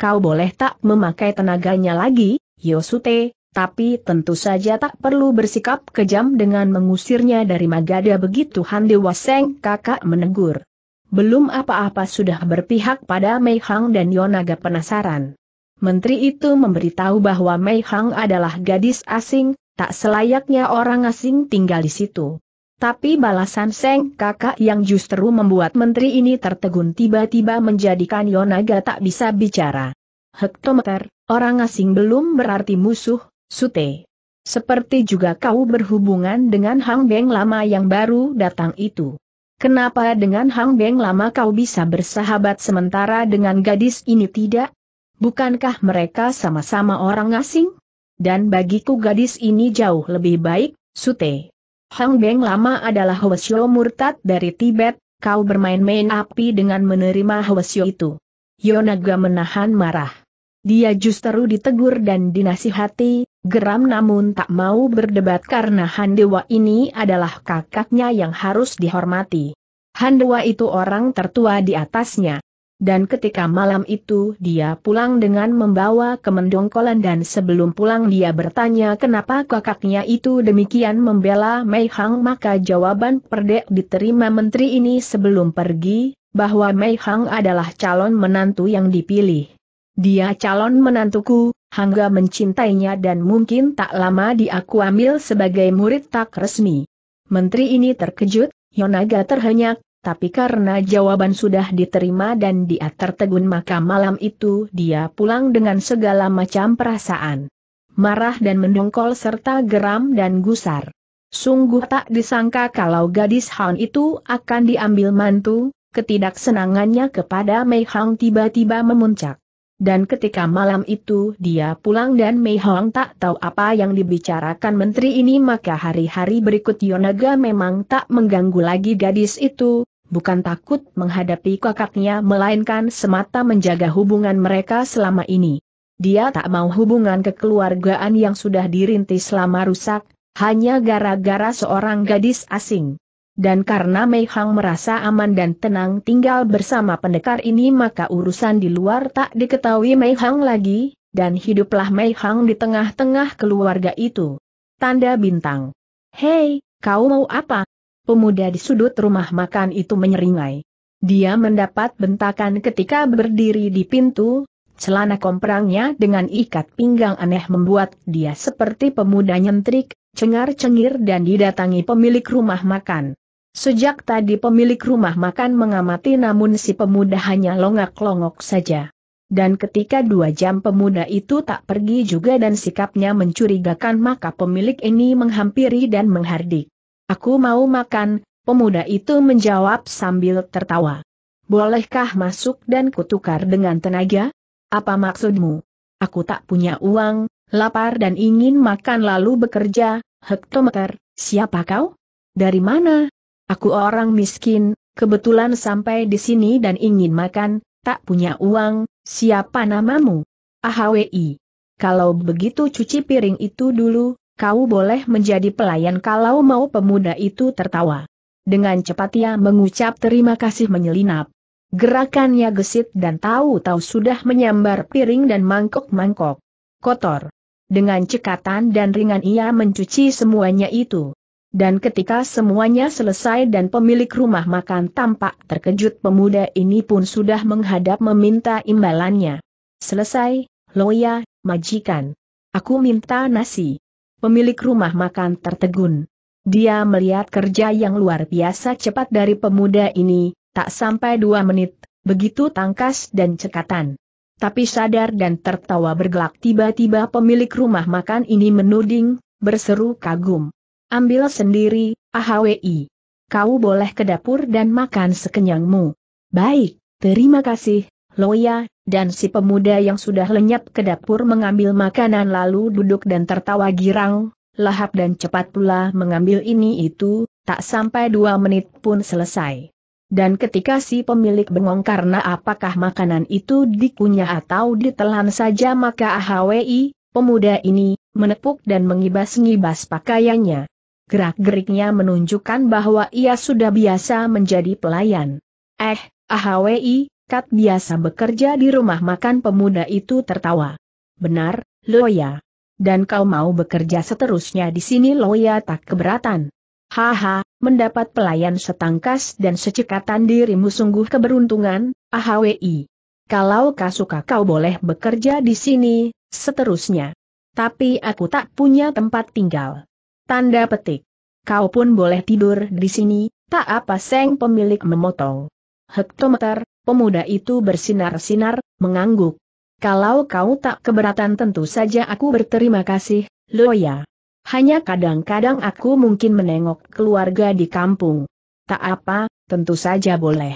Kau boleh tak memakai tenaganya lagi, Yosute, tapi tentu saja tak perlu bersikap kejam dengan mengusirnya dari Magada begitu Han waseng kakak menegur. Belum apa-apa sudah berpihak pada Mei Hang dan Yonaga penasaran. Menteri itu memberitahu bahwa Mei Hang adalah gadis asing, tak selayaknya orang asing tinggal di situ. Tapi balasan Seng kakak yang justru membuat menteri ini tertegun tiba-tiba menjadikan Yonaga tak bisa bicara. Hektometer, orang asing belum berarti musuh, Sute. Seperti juga kau berhubungan dengan Hang Beng lama yang baru datang itu. Kenapa dengan Hang Beng lama kau bisa bersahabat sementara dengan gadis ini tidak? Bukankah mereka sama-sama orang asing? Dan bagiku gadis ini jauh lebih baik, Sute. Hang Beng lama adalah Hwasyo murtad dari Tibet, kau bermain-main api dengan menerima Hwasyo itu. Yonaga menahan marah. Dia justru ditegur dan dinasihati, geram namun tak mau berdebat karena Handewa ini adalah kakaknya yang harus dihormati. Handewa itu orang tertua di atasnya. Dan ketika malam itu dia pulang dengan membawa kemendongkolan dan sebelum pulang dia bertanya kenapa kakaknya itu demikian membela Mei Hang maka jawaban perdek diterima menteri ini sebelum pergi, bahwa Mei Hang adalah calon menantu yang dipilih. Dia calon menantuku, Hangga mencintainya dan mungkin tak lama diaku ambil sebagai murid tak resmi. Menteri ini terkejut, Yonaga terhenyak, tapi karena jawaban sudah diterima dan dia tertegun maka malam itu dia pulang dengan segala macam perasaan. Marah dan mendongkol serta geram dan gusar. Sungguh tak disangka kalau gadis Han itu akan diambil mantu, ketidaksenangannya kepada Mei Hang tiba-tiba memuncak dan ketika malam itu dia pulang dan Mei Hong tak tahu apa yang dibicarakan menteri ini maka hari-hari berikut Yonaga memang tak mengganggu lagi gadis itu, bukan takut menghadapi kakaknya melainkan semata menjaga hubungan mereka selama ini. Dia tak mau hubungan kekeluargaan yang sudah dirintis selama rusak, hanya gara-gara seorang gadis asing. Dan karena Mei Hang merasa aman dan tenang tinggal bersama pendekar ini maka urusan di luar tak diketahui Mei Hang lagi, dan hiduplah Mei Hang di tengah-tengah keluarga itu. Tanda bintang. Hei, kau mau apa? Pemuda di sudut rumah makan itu menyeringai. Dia mendapat bentakan ketika berdiri di pintu, celana komprangnya dengan ikat pinggang aneh membuat dia seperti pemuda nyentrik, cengar-cengir dan didatangi pemilik rumah makan. Sejak tadi pemilik rumah makan mengamati namun si pemuda hanya longak-longok saja. Dan ketika dua jam pemuda itu tak pergi juga dan sikapnya mencurigakan maka pemilik ini menghampiri dan menghardik. Aku mau makan, pemuda itu menjawab sambil tertawa. Bolehkah masuk dan kutukar dengan tenaga? Apa maksudmu? Aku tak punya uang, lapar dan ingin makan lalu bekerja, hektometer, siapa kau? Dari mana? Aku orang miskin, kebetulan sampai di sini dan ingin makan, tak punya uang, siapa namamu? AHWI. Kalau begitu cuci piring itu dulu, kau boleh menjadi pelayan kalau mau pemuda itu tertawa. Dengan cepat ia mengucap terima kasih menyelinap. Gerakannya gesit dan tahu-tahu sudah menyambar piring dan mangkok-mangkok. Kotor. Dengan cekatan dan ringan ia mencuci semuanya itu. Dan ketika semuanya selesai dan pemilik rumah makan tampak terkejut pemuda ini pun sudah menghadap meminta imbalannya. Selesai, Loya, majikan. Aku minta nasi. Pemilik rumah makan tertegun. Dia melihat kerja yang luar biasa cepat dari pemuda ini, tak sampai dua menit, begitu tangkas dan cekatan. Tapi sadar dan tertawa bergelak tiba-tiba pemilik rumah makan ini menuding, berseru kagum. Ambil sendiri, AHWI. Kau boleh ke dapur dan makan sekenyangmu. Baik, terima kasih, Loya, dan si pemuda yang sudah lenyap ke dapur mengambil makanan lalu duduk dan tertawa girang, lahap dan cepat pula mengambil ini itu, tak sampai dua menit pun selesai. Dan ketika si pemilik bengong karena apakah makanan itu dikunyah atau ditelan saja maka AHWI, pemuda ini, menepuk dan mengibas-ngibas pakaiannya gerak-geriknya menunjukkan bahwa ia sudah biasa menjadi pelayan. Eh, AHWI, Kat biasa bekerja di rumah makan pemuda itu tertawa. Benar, Loya. Dan kau mau bekerja seterusnya di sini Loya tak keberatan. Haha, mendapat pelayan setangkas dan secekatan dirimu sungguh keberuntungan, AHWI. Kalau kau suka kau boleh bekerja di sini, seterusnya. Tapi aku tak punya tempat tinggal. Tanda petik. Kau pun boleh tidur di sini, tak apa seng pemilik memotong. Hektometer, pemuda itu bersinar-sinar, mengangguk. Kalau kau tak keberatan tentu saja aku berterima kasih, Loya. Hanya kadang-kadang aku mungkin menengok keluarga di kampung. Tak apa, tentu saja boleh.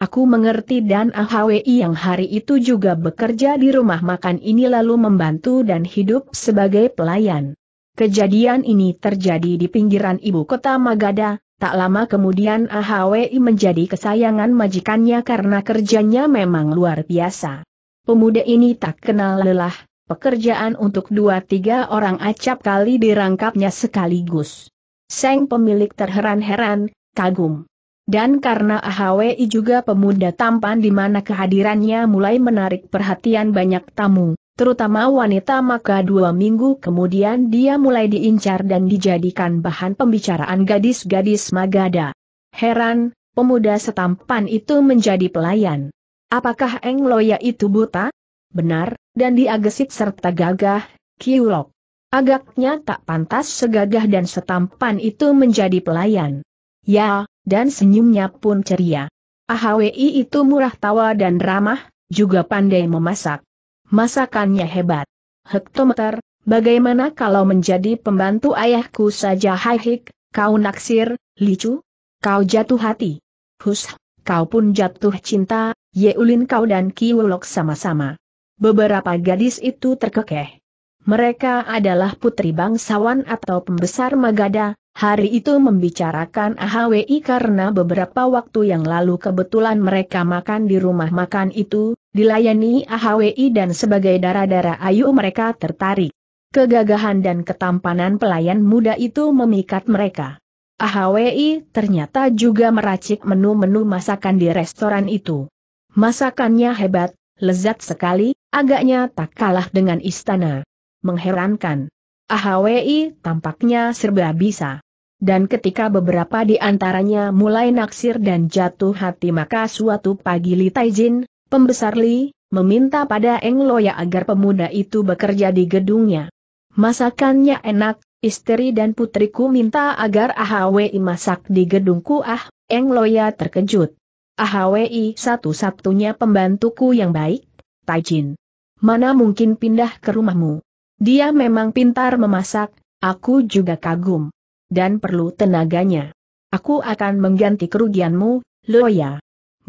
Aku mengerti dan AHWI yang hari itu juga bekerja di rumah makan ini lalu membantu dan hidup sebagai pelayan. Kejadian ini terjadi di pinggiran ibu kota Magada, tak lama kemudian AHWI menjadi kesayangan majikannya karena kerjanya memang luar biasa. Pemuda ini tak kenal lelah, pekerjaan untuk dua tiga orang acap kali dirangkapnya sekaligus. Seng pemilik terheran-heran, kagum. Dan karena AHWI juga pemuda tampan di mana kehadirannya mulai menarik perhatian banyak tamu, terutama wanita maka dua minggu kemudian dia mulai diincar dan dijadikan bahan pembicaraan gadis-gadis Magada. Heran, pemuda setampan itu menjadi pelayan. Apakah Eng Loya itu buta? Benar, dan dia serta gagah, Kiulok. Agaknya tak pantas segagah dan setampan itu menjadi pelayan. Ya, dan senyumnya pun ceria. AHWI itu murah tawa dan ramah, juga pandai memasak. Masakannya hebat. Hektometer, bagaimana kalau menjadi pembantu ayahku saja haihik, kau naksir, licu? Kau jatuh hati. Hus, kau pun jatuh cinta, Yeulin kau dan Kiwulok sama-sama. Beberapa gadis itu terkekeh. Mereka adalah putri bangsawan atau pembesar Magada, Hari itu membicarakan AHWI karena beberapa waktu yang lalu kebetulan mereka makan di rumah makan itu, dilayani AHWI dan sebagai darah-darah ayu mereka tertarik. Kegagahan dan ketampanan pelayan muda itu memikat mereka. AHWI ternyata juga meracik menu-menu masakan di restoran itu. Masakannya hebat, lezat sekali, agaknya tak kalah dengan istana. Mengherankan. AHWI tampaknya serba bisa. Dan ketika beberapa di antaranya mulai naksir dan jatuh hati maka suatu pagi Li Taijin, Pembesar Li, meminta pada Eng Loya agar pemuda itu bekerja di gedungnya. Masakannya enak, istri dan putriku minta agar AHWI masak di gedungku ah, Eng Loya terkejut. AHWI satu-satunya pembantuku yang baik, Tajin. Mana mungkin pindah ke rumahmu? Dia memang pintar memasak, aku juga kagum. Dan perlu tenaganya. Aku akan mengganti kerugianmu, Loya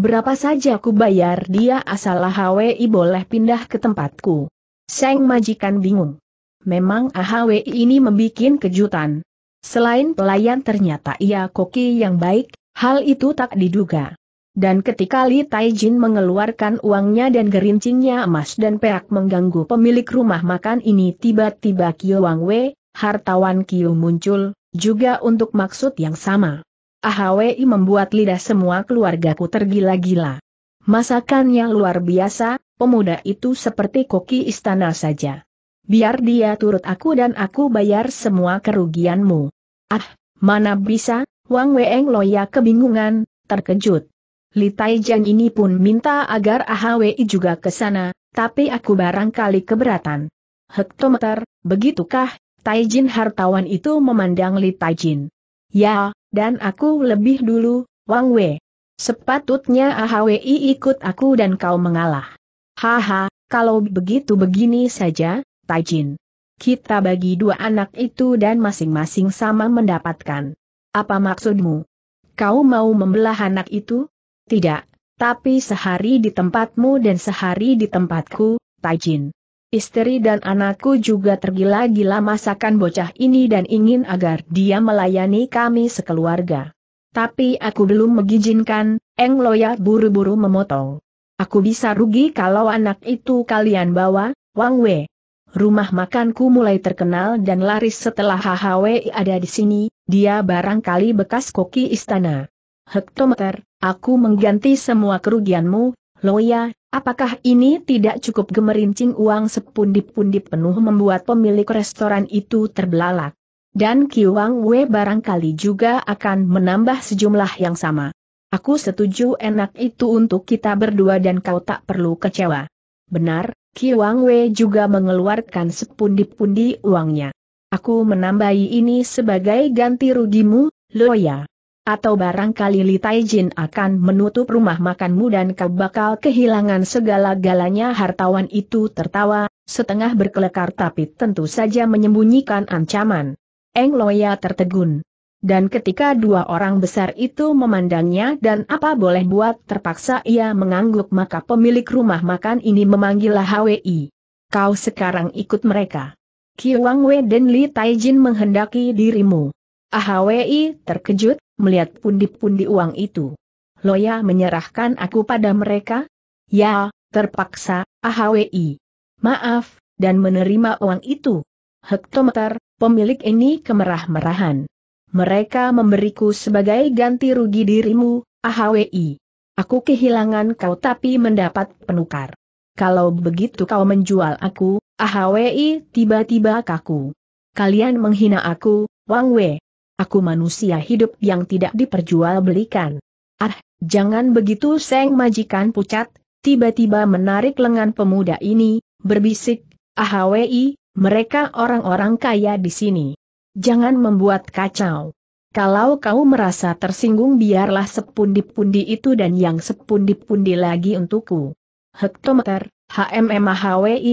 berapa saja ku bayar dia asal HWI boleh pindah ke tempatku. Seng majikan bingung. Memang AHWI ini membuat kejutan. Selain pelayan ternyata ia koki yang baik, hal itu tak diduga. Dan ketika Li Taijin mengeluarkan uangnya dan gerincingnya emas dan perak mengganggu pemilik rumah makan ini tiba-tiba Kiyo Wang Wei, hartawan Kiyo muncul, juga untuk maksud yang sama. AHWI membuat lidah semua keluargaku tergila-gila. Masakannya luar biasa, pemuda itu seperti koki istana saja. Biar dia turut aku dan aku bayar semua kerugianmu. Ah, mana bisa, Wang Weng Loya kebingungan, terkejut. Li Taijian ini pun minta agar AHWI juga ke sana, tapi aku barangkali keberatan. Hektometer, begitukah? Taijin hartawan itu memandang Li Taijin. Ya, dan aku lebih dulu, Wang Wei. Sepatutnya AHWI ikut aku dan kau mengalah. Haha, kalau begitu begini saja, Taijin. Kita bagi dua anak itu dan masing-masing sama mendapatkan. Apa maksudmu? Kau mau membelah anak itu? Tidak, tapi sehari di tempatmu dan sehari di tempatku, Taijin. Istri dan anakku juga tergila-gila masakan bocah ini dan ingin agar dia melayani kami sekeluarga. Tapi aku belum mengizinkan, Eng Loya buru-buru memotong. Aku bisa rugi kalau anak itu kalian bawa, Wang Wei. Rumah makanku mulai terkenal dan laris setelah HHW ada di sini, dia barangkali bekas koki istana. Hektometer, aku mengganti semua kerugianmu, Loya, Apakah ini tidak cukup gemerincing uang sepundi-pundi penuh membuat pemilik restoran itu terbelalak? Dan Kiwang Wei barangkali juga akan menambah sejumlah yang sama. Aku setuju enak itu untuk kita berdua dan kau tak perlu kecewa. Benar, Kiwang Wei juga mengeluarkan sepundi-pundi uangnya. Aku menambahi ini sebagai ganti rugimu, Loya. Atau barangkali Li Taijin akan menutup rumah makanmu dan kau bakal kehilangan segala-galanya hartawan itu tertawa, setengah berkelekar tapi tentu saja menyembunyikan ancaman. Eng Loya tertegun. Dan ketika dua orang besar itu memandangnya dan apa boleh buat terpaksa ia mengangguk maka pemilik rumah makan ini memanggil HWI. Kau sekarang ikut mereka. Kiwang Wei dan Li Taijin menghendaki dirimu. HWI terkejut, melihat pundi-pundi uang itu. Loya menyerahkan aku pada mereka? Ya, terpaksa, AHWI. Maaf, dan menerima uang itu. Hektometer, pemilik ini kemerah-merahan. Mereka memberiku sebagai ganti rugi dirimu, AHWI. Aku kehilangan kau tapi mendapat penukar. Kalau begitu kau menjual aku, AHWI tiba-tiba kaku. Kalian menghina aku, Wang Wei. Aku manusia hidup yang tidak diperjualbelikan. Ah, jangan begitu Seng majikan pucat, tiba-tiba menarik lengan pemuda ini, berbisik, Ahwi, mereka orang-orang kaya di sini. Jangan membuat kacau. Kalau kau merasa tersinggung biarlah sepundi-pundi itu dan yang sepundi-pundi lagi untukku. Hektometer, HMM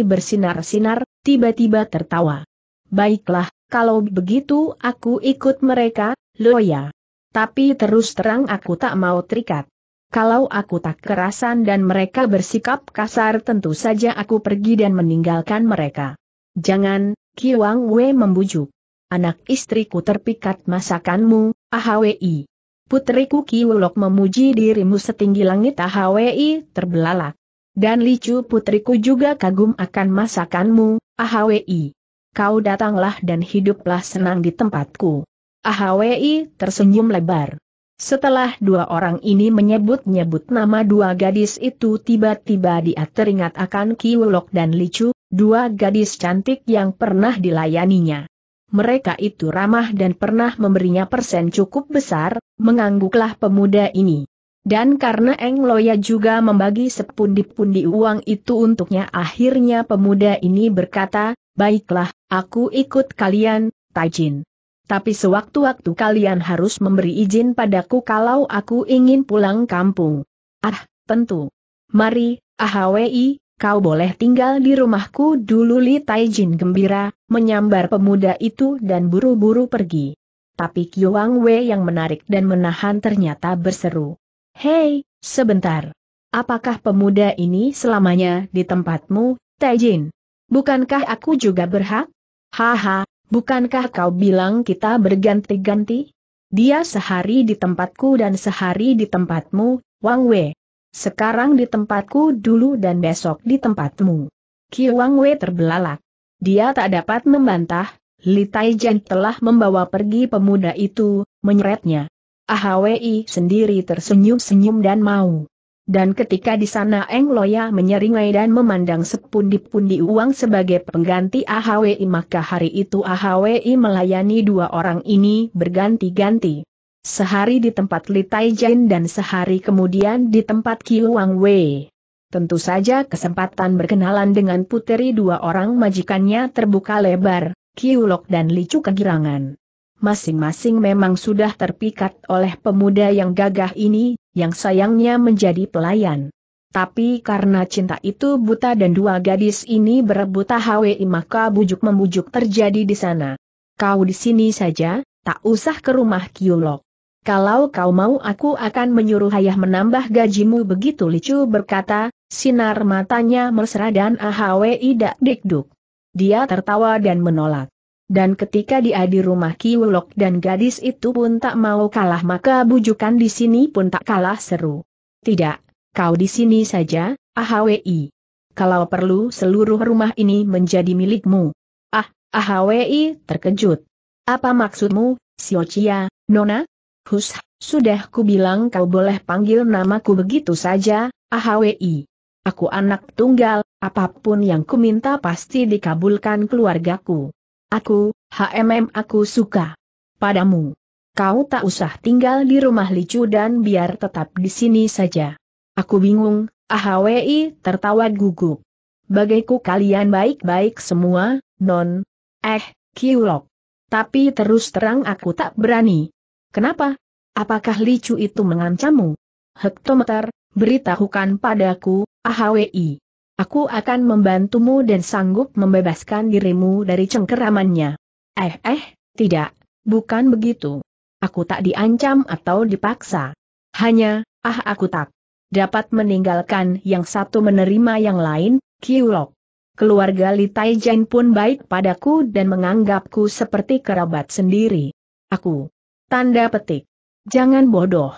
bersinar-sinar, tiba-tiba tertawa. Baiklah, kalau begitu aku ikut mereka, Loya. Tapi terus terang aku tak mau terikat. Kalau aku tak kerasan dan mereka bersikap kasar tentu saja aku pergi dan meninggalkan mereka. Jangan, Ki Wang Wei membujuk. Anak istriku terpikat masakanmu, AHWI. Putriku Ki Kiwulok memuji dirimu setinggi langit AHWI terbelalak. Dan Licu putriku juga kagum akan masakanmu, AHWI kau datanglah dan hiduplah senang di tempatku. Ahwi tersenyum lebar. Setelah dua orang ini menyebut-nyebut nama dua gadis itu tiba-tiba dia teringat akan Kiwulok dan Licu, dua gadis cantik yang pernah dilayaninya. Mereka itu ramah dan pernah memberinya persen cukup besar, mengangguklah pemuda ini. Dan karena Eng Loya juga membagi sepundi-pundi uang itu untuknya akhirnya pemuda ini berkata, baiklah, Aku ikut kalian, Taijin. Tapi sewaktu-waktu kalian harus memberi izin padaku kalau aku ingin pulang kampung. Ah, tentu. Mari, Ahwei, kau boleh tinggal di rumahku dulu Li Taijin gembira, menyambar pemuda itu dan buru-buru pergi. Tapi Wang Wei yang menarik dan menahan ternyata berseru. Hei, sebentar. Apakah pemuda ini selamanya di tempatmu, Taijin? Bukankah aku juga berhak? Haha, bukankah kau bilang kita berganti-ganti? Dia sehari di tempatku dan sehari di tempatmu, Wang Wei. Sekarang di tempatku dulu dan besok di tempatmu. Ki Wang Wei terbelalak. Dia tak dapat membantah, Li Taijian telah membawa pergi pemuda itu, menyeretnya. Wei sendiri tersenyum-senyum dan mau dan ketika di sana Eng Loya menyeringai dan memandang sepundi-pundi uang sebagai pengganti AHWI maka hari itu AHWI melayani dua orang ini berganti-ganti. Sehari di tempat Li Taijen dan sehari kemudian di tempat Kiwang Wei. Tentu saja kesempatan berkenalan dengan puteri dua orang majikannya terbuka lebar, Kiulok dan Licu kegirangan. Masing-masing memang sudah terpikat oleh pemuda yang gagah ini yang sayangnya menjadi pelayan. Tapi karena cinta itu buta dan dua gadis ini berebut HWI maka bujuk-membujuk terjadi di sana. Kau di sini saja, tak usah ke rumah Kiulok. Kalau kau mau aku akan menyuruh ayah menambah gajimu begitu licu berkata, sinar matanya mesra dan AHWI dak dikduk. Dia tertawa dan menolak dan ketika dia di rumah Kiwulok dan gadis itu pun tak mau kalah maka bujukan di sini pun tak kalah seru. Tidak, kau di sini saja, AHWI. Kalau perlu seluruh rumah ini menjadi milikmu. Ah, AHWI terkejut. Apa maksudmu, Siocia, Nona? Hus, sudah ku bilang kau boleh panggil namaku begitu saja, AHWI. Aku anak tunggal, apapun yang ku minta pasti dikabulkan keluargaku. Aku, HMM aku suka. Padamu. Kau tak usah tinggal di rumah licu dan biar tetap di sini saja. Aku bingung, AHWI tertawa gugup. Bagaiku kalian baik-baik semua, non. Eh, kiulok. Tapi terus terang aku tak berani. Kenapa? Apakah licu itu mengancammu? Hektometer, beritahukan padaku, AHWI. Aku akan membantumu dan sanggup membebaskan dirimu dari cengkeramannya. Eh eh, tidak, bukan begitu. Aku tak diancam atau dipaksa. Hanya, ah aku tak dapat meninggalkan yang satu menerima yang lain, Kiulok. Keluarga Li Taijen pun baik padaku dan menganggapku seperti kerabat sendiri. Aku. Tanda petik. Jangan bodoh.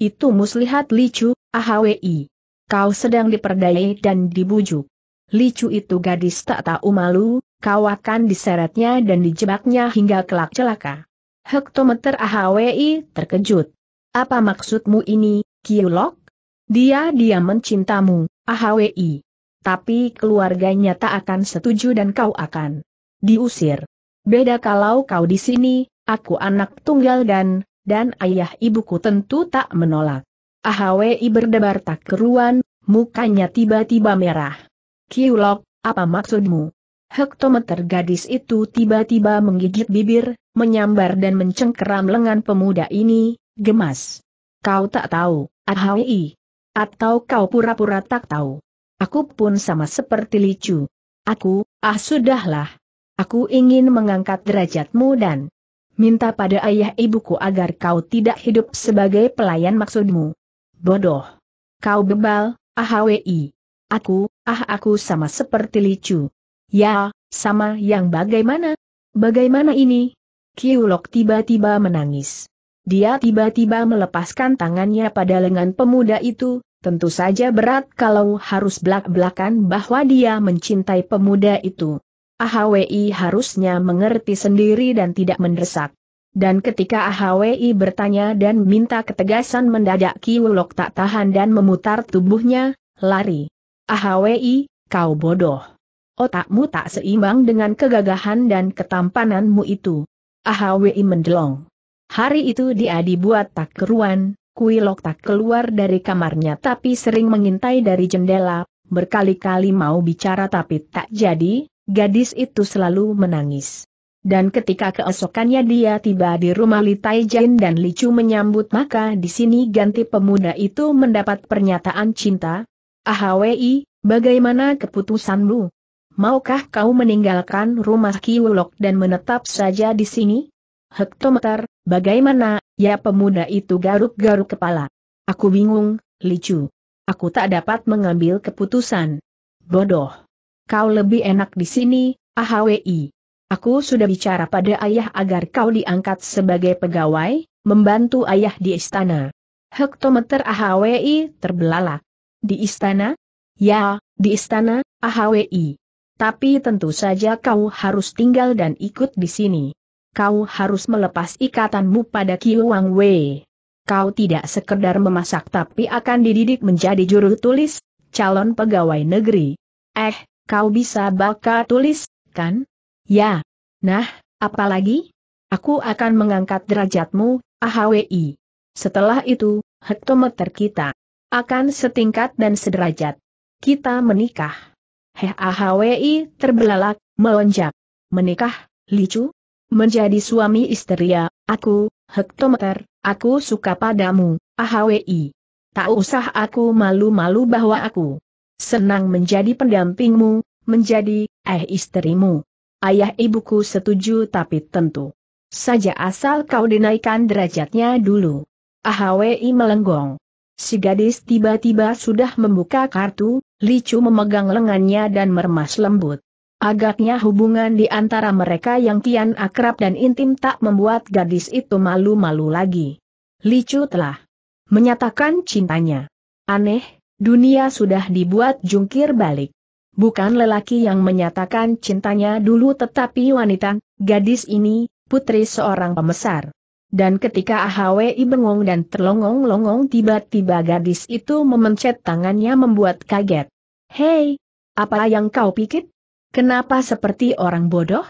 Itu muslihat licu, AHWI kau sedang diperdayai dan dibujuk. Licu itu gadis tak tahu malu, kau akan diseretnya dan dijebaknya hingga kelak celaka. Hektometer AHWI terkejut. Apa maksudmu ini, Kiulok? Dia-dia mencintamu, AHWI. Tapi keluarganya tak akan setuju dan kau akan diusir. Beda kalau kau di sini, aku anak tunggal dan, dan ayah ibuku tentu tak menolak. AHWI berdebar tak keruan, mukanya tiba-tiba merah. Kiulok, apa maksudmu? Hektometer gadis itu tiba-tiba menggigit bibir, menyambar dan mencengkeram lengan pemuda ini, gemas. Kau tak tahu, AHWI. Atau kau pura-pura tak tahu. Aku pun sama seperti licu. Aku, ah sudahlah. Aku ingin mengangkat derajatmu dan minta pada ayah ibuku agar kau tidak hidup sebagai pelayan maksudmu bodoh. Kau bebal, AHWI. Aku, ah aku sama seperti licu. Ya, sama yang bagaimana? Bagaimana ini? Kiulok tiba-tiba menangis. Dia tiba-tiba melepaskan tangannya pada lengan pemuda itu, tentu saja berat kalau harus belak-belakan bahwa dia mencintai pemuda itu. AHWI harusnya mengerti sendiri dan tidak mendesak. Dan ketika AHWI bertanya dan minta ketegasan mendadak Kiwulok tak tahan dan memutar tubuhnya, lari. AHWI, kau bodoh. Otakmu tak seimbang dengan kegagahan dan ketampananmu itu. AHWI mendelong. Hari itu dia dibuat tak keruan, Kuilok tak keluar dari kamarnya tapi sering mengintai dari jendela, berkali-kali mau bicara tapi tak jadi, gadis itu selalu menangis. Dan ketika keesokannya dia tiba di rumah Li Taijin dan Li Chu menyambut maka di sini ganti pemuda itu mendapat pernyataan cinta. Ahwi, bagaimana keputusanmu? Maukah kau meninggalkan rumah Kiwulok dan menetap saja di sini? Hektometer, bagaimana, ya pemuda itu garuk-garuk kepala. Aku bingung, Li Chu. Aku tak dapat mengambil keputusan. Bodoh. Kau lebih enak di sini, Ahwi. Aku sudah bicara pada ayah agar kau diangkat sebagai pegawai, membantu ayah di istana. Hektometer AHWI terbelalak. Di istana? Ya, di istana, AHWI. Tapi tentu saja kau harus tinggal dan ikut di sini. Kau harus melepas ikatanmu pada Kiwang Wei. Kau tidak sekedar memasak tapi akan dididik menjadi juru tulis, calon pegawai negeri. Eh, kau bisa baca tulis, kan? Ya. Nah, apalagi? Aku akan mengangkat derajatmu, AHWI. Setelah itu, hektometer kita akan setingkat dan sederajat. Kita menikah. Heh AHWI terbelalak, melonjak. Menikah, licu? Menjadi suami istri ya, aku, hektometer, aku suka padamu, AHWI. Tak usah aku malu-malu bahwa aku senang menjadi pendampingmu, menjadi, eh istrimu ayah ibuku setuju tapi tentu. Saja asal kau dinaikkan derajatnya dulu. Ahwi melenggong. Si gadis tiba-tiba sudah membuka kartu, Licu memegang lengannya dan meremas lembut. Agaknya hubungan di antara mereka yang kian akrab dan intim tak membuat gadis itu malu-malu lagi. Licu telah menyatakan cintanya. Aneh, dunia sudah dibuat jungkir balik bukan lelaki yang menyatakan cintanya dulu tetapi wanita, gadis ini, putri seorang pemesar. Dan ketika AHWI bengong dan terlongong-longong tiba-tiba gadis itu memencet tangannya membuat kaget. Hei, apa yang kau pikir? Kenapa seperti orang bodoh?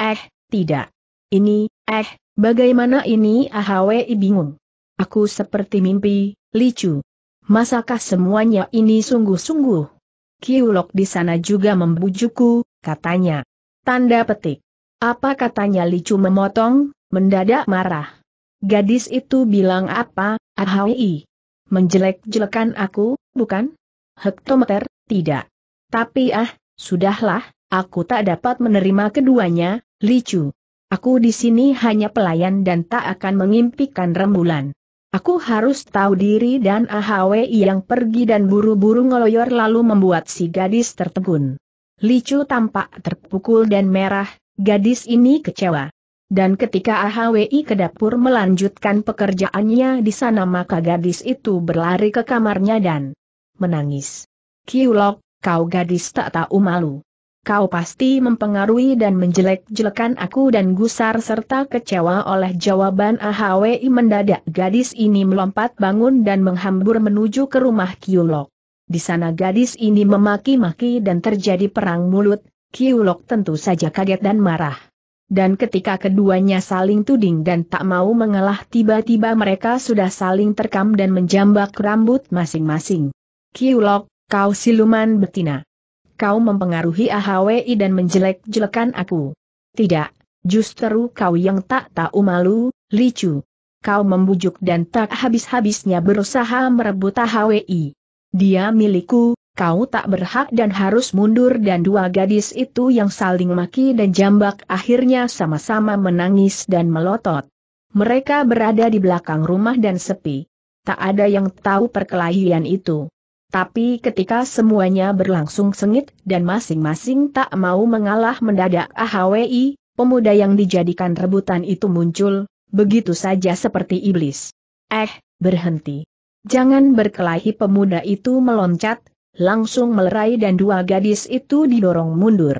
Eh, tidak. Ini, eh, bagaimana ini Ahwe bingung. Aku seperti mimpi, licu. Masakah semuanya ini sungguh-sungguh? Kiulok di sana juga membujukku, katanya. Tanda petik. Apa katanya Licu memotong, mendadak marah. Gadis itu bilang apa, ahawi. Menjelek-jelekan aku, bukan? Hektometer, tidak. Tapi ah, sudahlah, aku tak dapat menerima keduanya, Licu. Aku di sini hanya pelayan dan tak akan mengimpikan rembulan. Aku harus tahu diri dan AHW yang pergi dan buru-buru ngeloyor lalu membuat si gadis tertegun. Licu tampak terpukul dan merah, gadis ini kecewa. Dan ketika AHWI ke dapur melanjutkan pekerjaannya di sana maka gadis itu berlari ke kamarnya dan menangis. Kiulok, kau gadis tak tahu malu kau pasti mempengaruhi dan menjelek-jelekan aku dan gusar serta kecewa oleh jawaban AHWI mendadak gadis ini melompat bangun dan menghambur menuju ke rumah Kiulok. Di sana gadis ini memaki-maki dan terjadi perang mulut, Kiulok tentu saja kaget dan marah. Dan ketika keduanya saling tuding dan tak mau mengalah tiba-tiba mereka sudah saling terkam dan menjambak rambut masing-masing. Kiulok, kau siluman betina kau mempengaruhi AHWI dan menjelek-jelekan aku. Tidak, justru kau yang tak tahu malu, licu. Kau membujuk dan tak habis-habisnya berusaha merebut AHWI. Dia milikku, kau tak berhak dan harus mundur dan dua gadis itu yang saling maki dan jambak akhirnya sama-sama menangis dan melotot. Mereka berada di belakang rumah dan sepi. Tak ada yang tahu perkelahian itu. Tapi ketika semuanya berlangsung sengit dan masing-masing tak mau mengalah mendadak AHWI, pemuda yang dijadikan rebutan itu muncul, begitu saja seperti iblis. Eh, berhenti. Jangan berkelahi pemuda itu meloncat, langsung melerai dan dua gadis itu didorong mundur.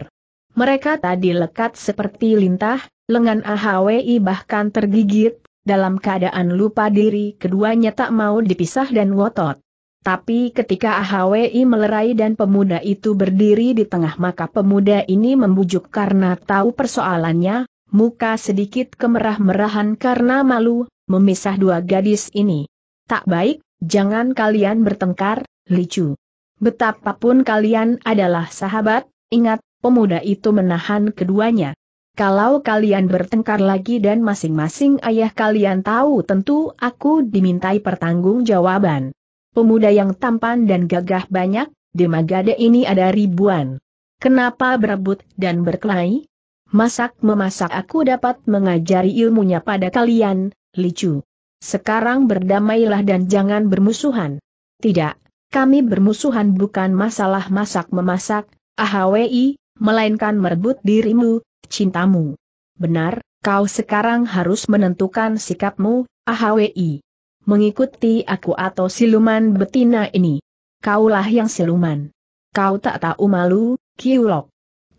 Mereka tadi lekat seperti lintah, lengan AHWI bahkan tergigit, dalam keadaan lupa diri keduanya tak mau dipisah dan ngotot. Tapi ketika AHWI melerai dan pemuda itu berdiri di tengah maka pemuda ini membujuk karena tahu persoalannya, muka sedikit kemerah-merahan karena malu, memisah dua gadis ini. Tak baik, jangan kalian bertengkar, licu. Betapapun kalian adalah sahabat, ingat, pemuda itu menahan keduanya. Kalau kalian bertengkar lagi dan masing-masing ayah kalian tahu tentu aku dimintai pertanggungjawaban. Pemuda yang tampan dan gagah banyak, di Magade ini ada ribuan. Kenapa berebut dan berkelahi? Masak memasak aku dapat mengajari ilmunya pada kalian, licu. Sekarang berdamailah dan jangan bermusuhan. Tidak, kami bermusuhan bukan masalah masak memasak, ahwi, melainkan merebut dirimu, cintamu. Benar, kau sekarang harus menentukan sikapmu, ahwi mengikuti aku atau siluman betina ini. Kaulah yang siluman. Kau tak tahu malu, Kiulok.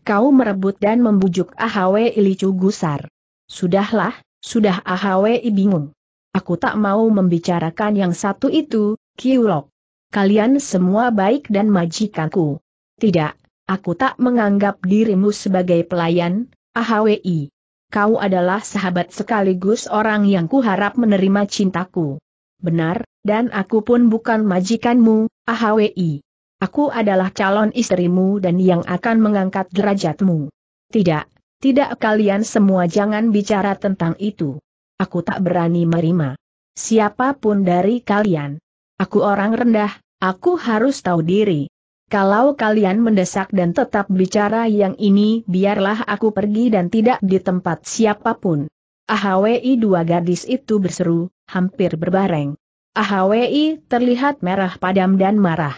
Kau merebut dan membujuk Ahwe Ilicu Gusar. Sudahlah, sudah Ahwe bingung. Aku tak mau membicarakan yang satu itu, Kiulok. Kalian semua baik dan majikanku. Tidak, aku tak menganggap dirimu sebagai pelayan, Ahwei. Kau adalah sahabat sekaligus orang yang kuharap menerima cintaku. Benar, dan aku pun bukan majikanmu, AHWI. Aku adalah calon istrimu dan yang akan mengangkat derajatmu. Tidak, tidak kalian semua jangan bicara tentang itu. Aku tak berani menerima. Siapapun dari kalian. Aku orang rendah, aku harus tahu diri. Kalau kalian mendesak dan tetap bicara yang ini biarlah aku pergi dan tidak di tempat siapapun. AHWI dua gadis itu berseru, hampir berbareng. AHWI terlihat merah padam dan marah.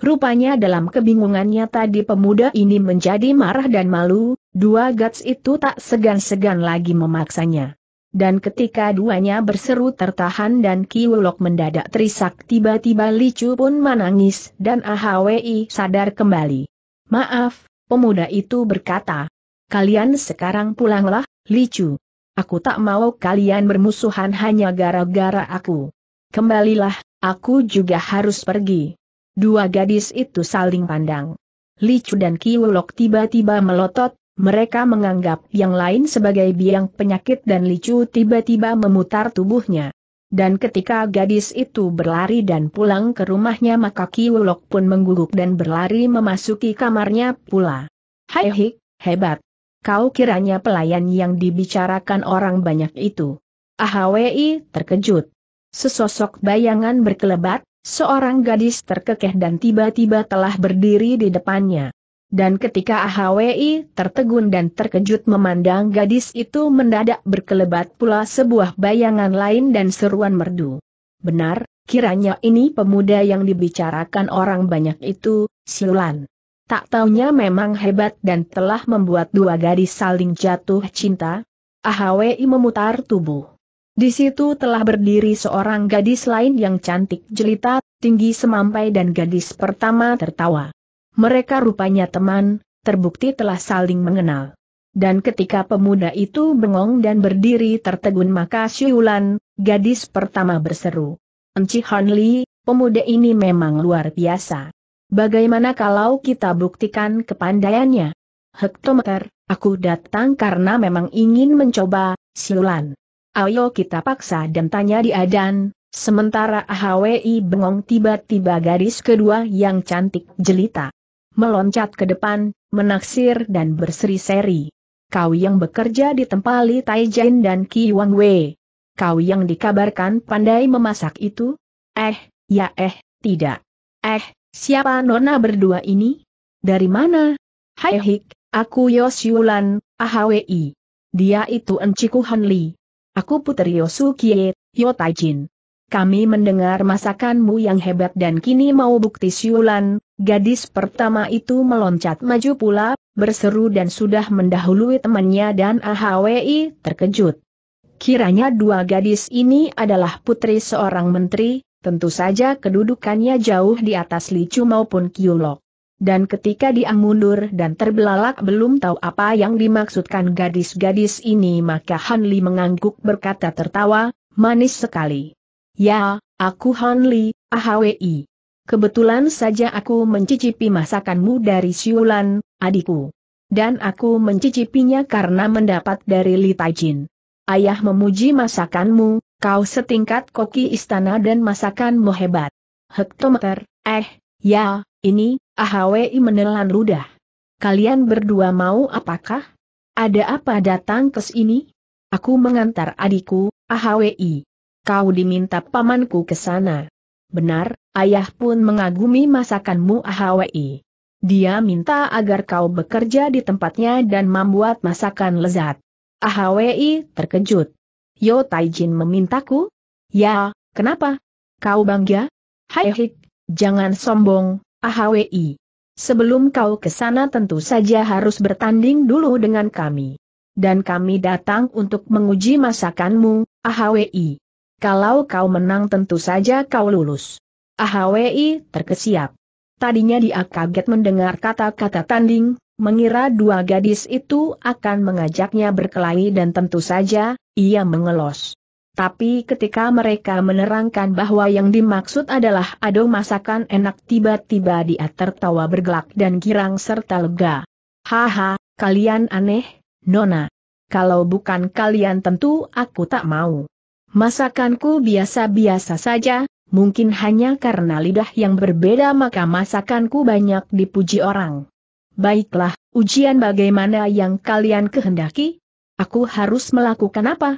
Rupanya dalam kebingungannya tadi pemuda ini menjadi marah dan malu, dua gats itu tak segan-segan lagi memaksanya. Dan ketika duanya berseru tertahan dan Kiulok mendadak terisak tiba-tiba Licu pun menangis dan AHWI sadar kembali. Maaf, pemuda itu berkata. Kalian sekarang pulanglah, Licu. Aku tak mau kalian bermusuhan hanya gara-gara aku. Kembalilah, aku juga harus pergi. Dua gadis itu saling pandang. Licu dan Kiwulok tiba-tiba melotot, mereka menganggap yang lain sebagai biang penyakit dan Licu tiba-tiba memutar tubuhnya. Dan ketika gadis itu berlari dan pulang ke rumahnya maka Kiwulok pun mengguguk dan berlari memasuki kamarnya pula. Hai hebat. Kau kiranya pelayan yang dibicarakan orang banyak itu. AHWI terkejut. Sesosok bayangan berkelebat, seorang gadis terkekeh dan tiba-tiba telah berdiri di depannya. Dan ketika AHWI tertegun dan terkejut memandang gadis itu mendadak berkelebat pula sebuah bayangan lain dan seruan merdu. Benar, kiranya ini pemuda yang dibicarakan orang banyak itu, Siulan. Tak taunya memang hebat dan telah membuat dua gadis saling jatuh cinta. Ahwi memutar tubuh. Di situ telah berdiri seorang gadis lain yang cantik jelita, tinggi semampai dan gadis pertama tertawa. Mereka rupanya teman, terbukti telah saling mengenal. Dan ketika pemuda itu bengong dan berdiri tertegun maka Siulan, gadis pertama berseru. Enci Hanli, pemuda ini memang luar biasa. Bagaimana kalau kita buktikan kepandaiannya? Hektometer, aku datang karena memang ingin mencoba, siulan. Ayo kita paksa dan tanya di adan, sementara AHWI bengong tiba-tiba garis kedua yang cantik jelita. Meloncat ke depan, menaksir dan berseri-seri. Kau yang bekerja di tempali Taijen dan Ki Wang Wei. Kau yang dikabarkan pandai memasak itu? Eh, ya eh, tidak. Eh, Siapa nona berdua ini? Dari mana? Hai Hik, aku Yosyulan, AHWI. Dia itu Enciku Hanli. Aku putri Yosukie, Yotaijin. Kami mendengar masakanmu yang hebat dan kini mau bukti siulan, gadis pertama itu meloncat maju pula, berseru dan sudah mendahului temannya dan AHWI terkejut. Kiranya dua gadis ini adalah putri seorang menteri, Tentu saja kedudukannya jauh di atas Licu maupun Kiulok. Dan ketika dia mundur dan terbelalak belum tahu apa yang dimaksudkan gadis-gadis ini maka Han Li mengangguk berkata tertawa, manis sekali. Ya, aku Han Li, AHWI. Kebetulan saja aku mencicipi masakanmu dari Siulan, adikku. Dan aku mencicipinya karena mendapat dari Li Litajin. Ayah memuji masakanmu, Kau setingkat koki istana dan masakanmu hebat. Hektometer, eh, ya, ini, AHWI menelan ludah. Kalian berdua mau apakah? Ada apa datang ke sini? Aku mengantar adikku, AHWI. Kau diminta pamanku ke sana. Benar, ayah pun mengagumi masakanmu AHWI. Dia minta agar kau bekerja di tempatnya dan membuat masakan lezat. AHWI terkejut. Yo Taijin memintaku? Ya, kenapa? Kau bangga? Hai hik, jangan sombong, AHWI. Sebelum kau ke sana tentu saja harus bertanding dulu dengan kami. Dan kami datang untuk menguji masakanmu, AHWI. Kalau kau menang tentu saja kau lulus. AHWI terkesiap. Tadinya dia kaget mendengar kata-kata tanding, mengira dua gadis itu akan mengajaknya berkelahi dan tentu saja, ia mengelos. Tapi ketika mereka menerangkan bahwa yang dimaksud adalah ado masakan enak tiba-tiba dia tertawa bergelak dan girang serta lega. Haha, kalian aneh, Nona. Kalau bukan kalian tentu aku tak mau. Masakanku biasa-biasa saja, mungkin hanya karena lidah yang berbeda maka masakanku banyak dipuji orang. Baiklah, ujian bagaimana yang kalian kehendaki? Aku harus melakukan apa?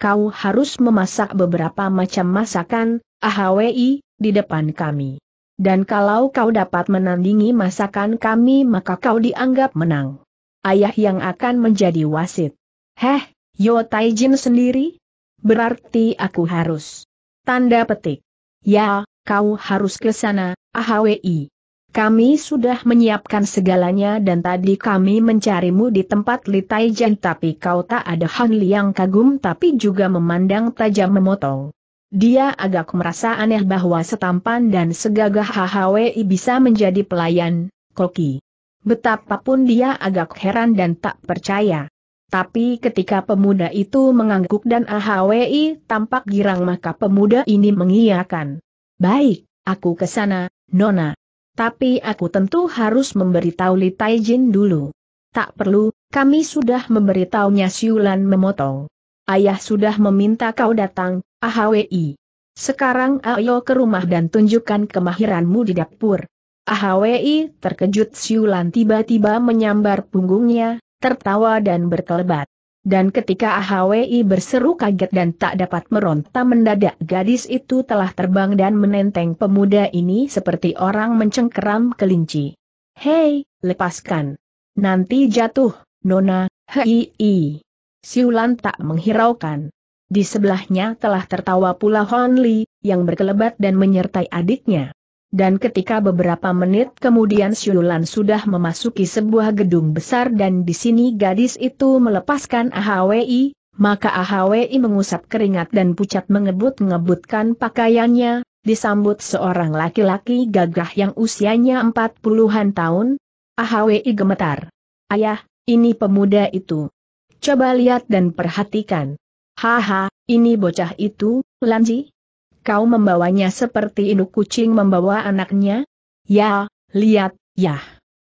Kau harus memasak beberapa macam masakan, AHWI, di depan kami. Dan kalau kau dapat menandingi masakan kami maka kau dianggap menang. Ayah yang akan menjadi wasit. Heh, Yo Taijin sendiri? Berarti aku harus. Tanda petik. Ya, kau harus ke sana, AHWI. Kami sudah menyiapkan segalanya dan tadi kami mencarimu di tempat Litai Jen tapi kau tak ada Han Liang kagum tapi juga memandang tajam memotong. Dia agak merasa aneh bahwa setampan dan segagah HHWI bisa menjadi pelayan, koki. Betapapun dia agak heran dan tak percaya. Tapi ketika pemuda itu mengangguk dan HHWI tampak girang maka pemuda ini mengiyakan. Baik, aku ke sana, Nona. Tapi aku tentu harus memberitahu Li Taijin dulu. Tak perlu, kami sudah memberitahunya Siulan memotong. Ayah sudah meminta kau datang, AHWI. Sekarang ayo ke rumah dan tunjukkan kemahiranmu di dapur. AHWI terkejut Siulan tiba-tiba menyambar punggungnya, tertawa dan berkelebat. Dan ketika AHWI berseru kaget dan tak dapat meronta mendadak gadis itu telah terbang dan menenteng pemuda ini seperti orang mencengkeram kelinci. Hei, lepaskan. Nanti jatuh, Nona, hei. Siulan tak menghiraukan. Di sebelahnya telah tertawa pula Hon Li, yang berkelebat dan menyertai adiknya dan ketika beberapa menit kemudian Siulan sudah memasuki sebuah gedung besar dan di sini gadis itu melepaskan AHWI, maka AHWI mengusap keringat dan pucat mengebut-ngebutkan pakaiannya, disambut seorang laki-laki gagah yang usianya empat puluhan tahun. AHWI gemetar. Ayah, ini pemuda itu. Coba lihat dan perhatikan. Haha, ini bocah itu, Lanji, kau membawanya seperti induk kucing membawa anaknya? Ya, lihat, ya.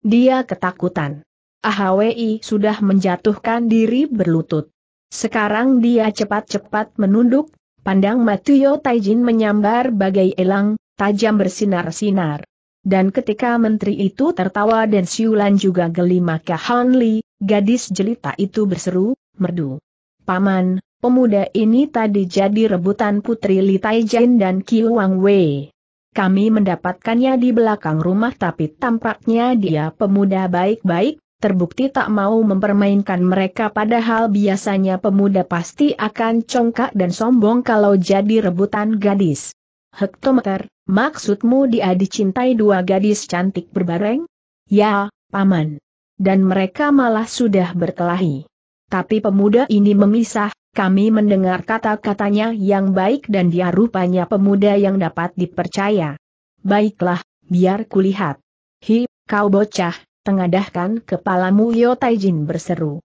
Dia ketakutan. AHWI sudah menjatuhkan diri berlutut. Sekarang dia cepat-cepat menunduk, pandang Matuyo Taijin menyambar bagai elang, tajam bersinar-sinar. Dan ketika menteri itu tertawa dan siulan juga geli maka Han Li, gadis jelita itu berseru, merdu. Paman, Pemuda ini tadi jadi rebutan Putri Li Taijin dan Qiu Wang Wei. Kami mendapatkannya di belakang rumah tapi tampaknya dia pemuda baik-baik, terbukti tak mau mempermainkan mereka padahal biasanya pemuda pasti akan congkak dan sombong kalau jadi rebutan gadis. Hektometer, maksudmu dia dicintai dua gadis cantik berbareng? Ya, paman. Dan mereka malah sudah berkelahi. Tapi pemuda ini memisah, kami mendengar kata-katanya yang baik dan dia rupanya pemuda yang dapat dipercaya. Baiklah, biar kulihat. Hi, kau bocah, tengadahkan kepalamu Taijin berseru.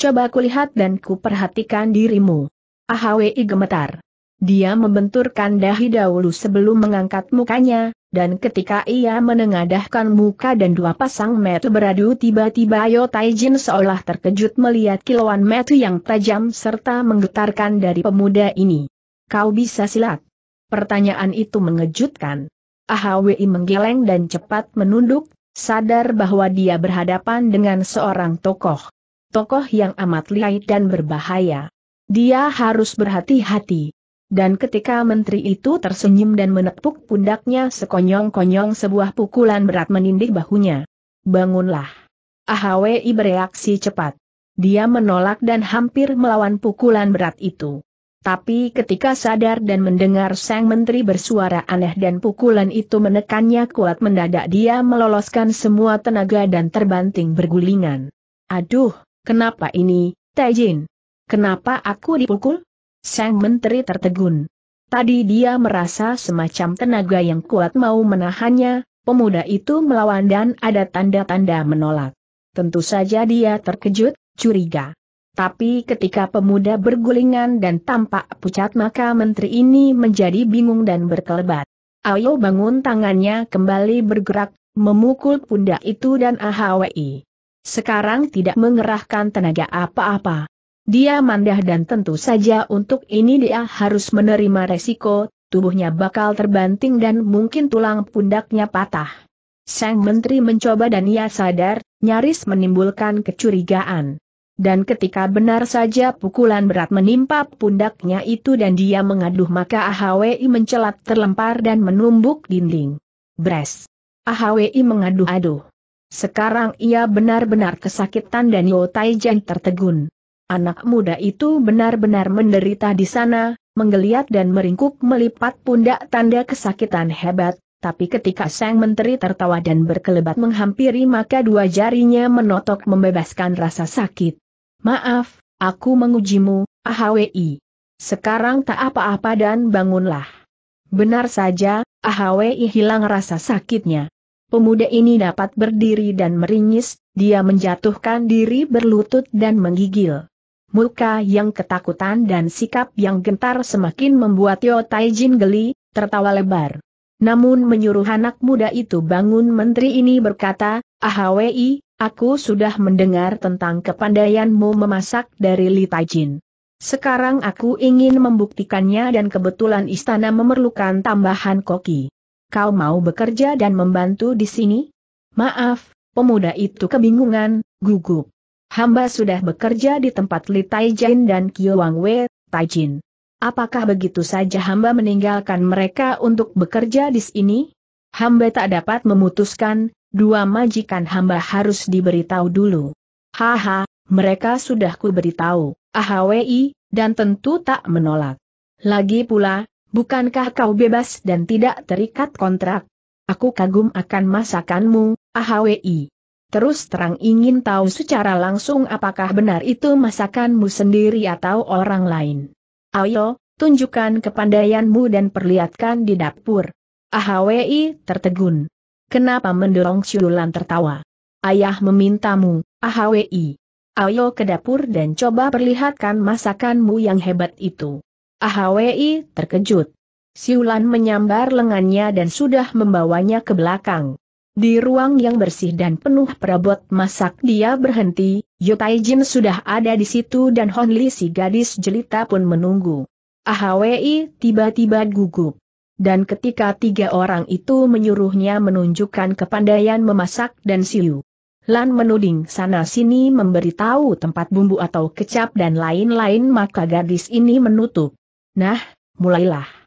Coba kulihat dan kuperhatikan dirimu. Ahwi gemetar. Dia membenturkan dahi dahulu sebelum mengangkat mukanya, dan ketika ia menengadahkan muka dan dua pasang mata beradu tiba-tiba Yo Taijin seolah terkejut melihat kilauan mata yang tajam serta menggetarkan dari pemuda ini. Kau bisa silat? Pertanyaan itu mengejutkan. Ahwi menggeleng dan cepat menunduk, sadar bahwa dia berhadapan dengan seorang tokoh. Tokoh yang amat lihai dan berbahaya. Dia harus berhati-hati. Dan ketika menteri itu tersenyum dan menepuk pundaknya sekonyong-konyong sebuah pukulan berat menindih bahunya. Bangunlah. AHWI bereaksi cepat. Dia menolak dan hampir melawan pukulan berat itu. Tapi ketika sadar dan mendengar sang menteri bersuara aneh dan pukulan itu menekannya kuat mendadak dia meloloskan semua tenaga dan terbanting bergulingan. Aduh, kenapa ini, Taijin? Kenapa aku dipukul? Sang Menteri tertegun. Tadi dia merasa semacam tenaga yang kuat mau menahannya, pemuda itu melawan dan ada tanda-tanda menolak. Tentu saja dia terkejut, curiga. Tapi ketika pemuda bergulingan dan tampak pucat maka menteri ini menjadi bingung dan berkelebat. Ayo bangun tangannya kembali bergerak, memukul pundak itu dan AHWI. Sekarang tidak mengerahkan tenaga apa-apa. Dia mandah dan tentu saja untuk ini dia harus menerima resiko, tubuhnya bakal terbanting dan mungkin tulang pundaknya patah. Sang menteri mencoba dan ia sadar, nyaris menimbulkan kecurigaan. Dan ketika benar saja pukulan berat menimpa pundaknya itu dan dia mengaduh maka AHWI mencelat terlempar dan menumbuk dinding. Bres. AHWI mengaduh-aduh. Sekarang ia benar-benar kesakitan dan Yotai Jen tertegun. Anak muda itu benar-benar menderita di sana, menggeliat dan meringkuk melipat pundak tanda kesakitan hebat, tapi ketika sang menteri tertawa dan berkelebat menghampiri maka dua jarinya menotok membebaskan rasa sakit. Maaf, aku mengujimu, AHWI. Sekarang tak apa-apa dan bangunlah. Benar saja, AHWI hilang rasa sakitnya. Pemuda ini dapat berdiri dan meringis, dia menjatuhkan diri berlutut dan menggigil. Muka yang ketakutan dan sikap yang gentar semakin membuat Yo Taijin geli, tertawa lebar. Namun menyuruh anak muda itu bangun menteri ini berkata, Ahwi, aku sudah mendengar tentang kepandaianmu memasak dari Li Taijin. Sekarang aku ingin membuktikannya dan kebetulan istana memerlukan tambahan koki. Kau mau bekerja dan membantu di sini? Maaf, pemuda itu kebingungan, gugup. Hamba sudah bekerja di tempat Li Taijin dan Kiu Wang Wei, Taijin. Apakah begitu saja hamba meninggalkan mereka untuk bekerja di sini? Hamba tak dapat memutuskan, dua majikan hamba harus diberitahu dulu. Haha, mereka sudah ku beritahu, AHWI, dan tentu tak menolak. Lagi pula, bukankah kau bebas dan tidak terikat kontrak? Aku kagum akan masakanmu, AHWI terus terang ingin tahu secara langsung apakah benar itu masakanmu sendiri atau orang lain. Ayo, tunjukkan kepandaianmu dan perlihatkan di dapur. Ahwi tertegun. Kenapa mendorong Siulan tertawa? Ayah memintamu, Ahwi. Ayo ke dapur dan coba perlihatkan masakanmu yang hebat itu. Ahwi terkejut. Siulan menyambar lengannya dan sudah membawanya ke belakang. Di ruang yang bersih dan penuh perabot masak dia berhenti, Yotai Jin sudah ada di situ dan Hon Li si gadis jelita pun menunggu. Ahwei tiba-tiba gugup. Dan ketika tiga orang itu menyuruhnya menunjukkan kepandaian memasak dan siu. Lan menuding sana-sini memberitahu tempat bumbu atau kecap dan lain-lain maka gadis ini menutup. Nah, mulailah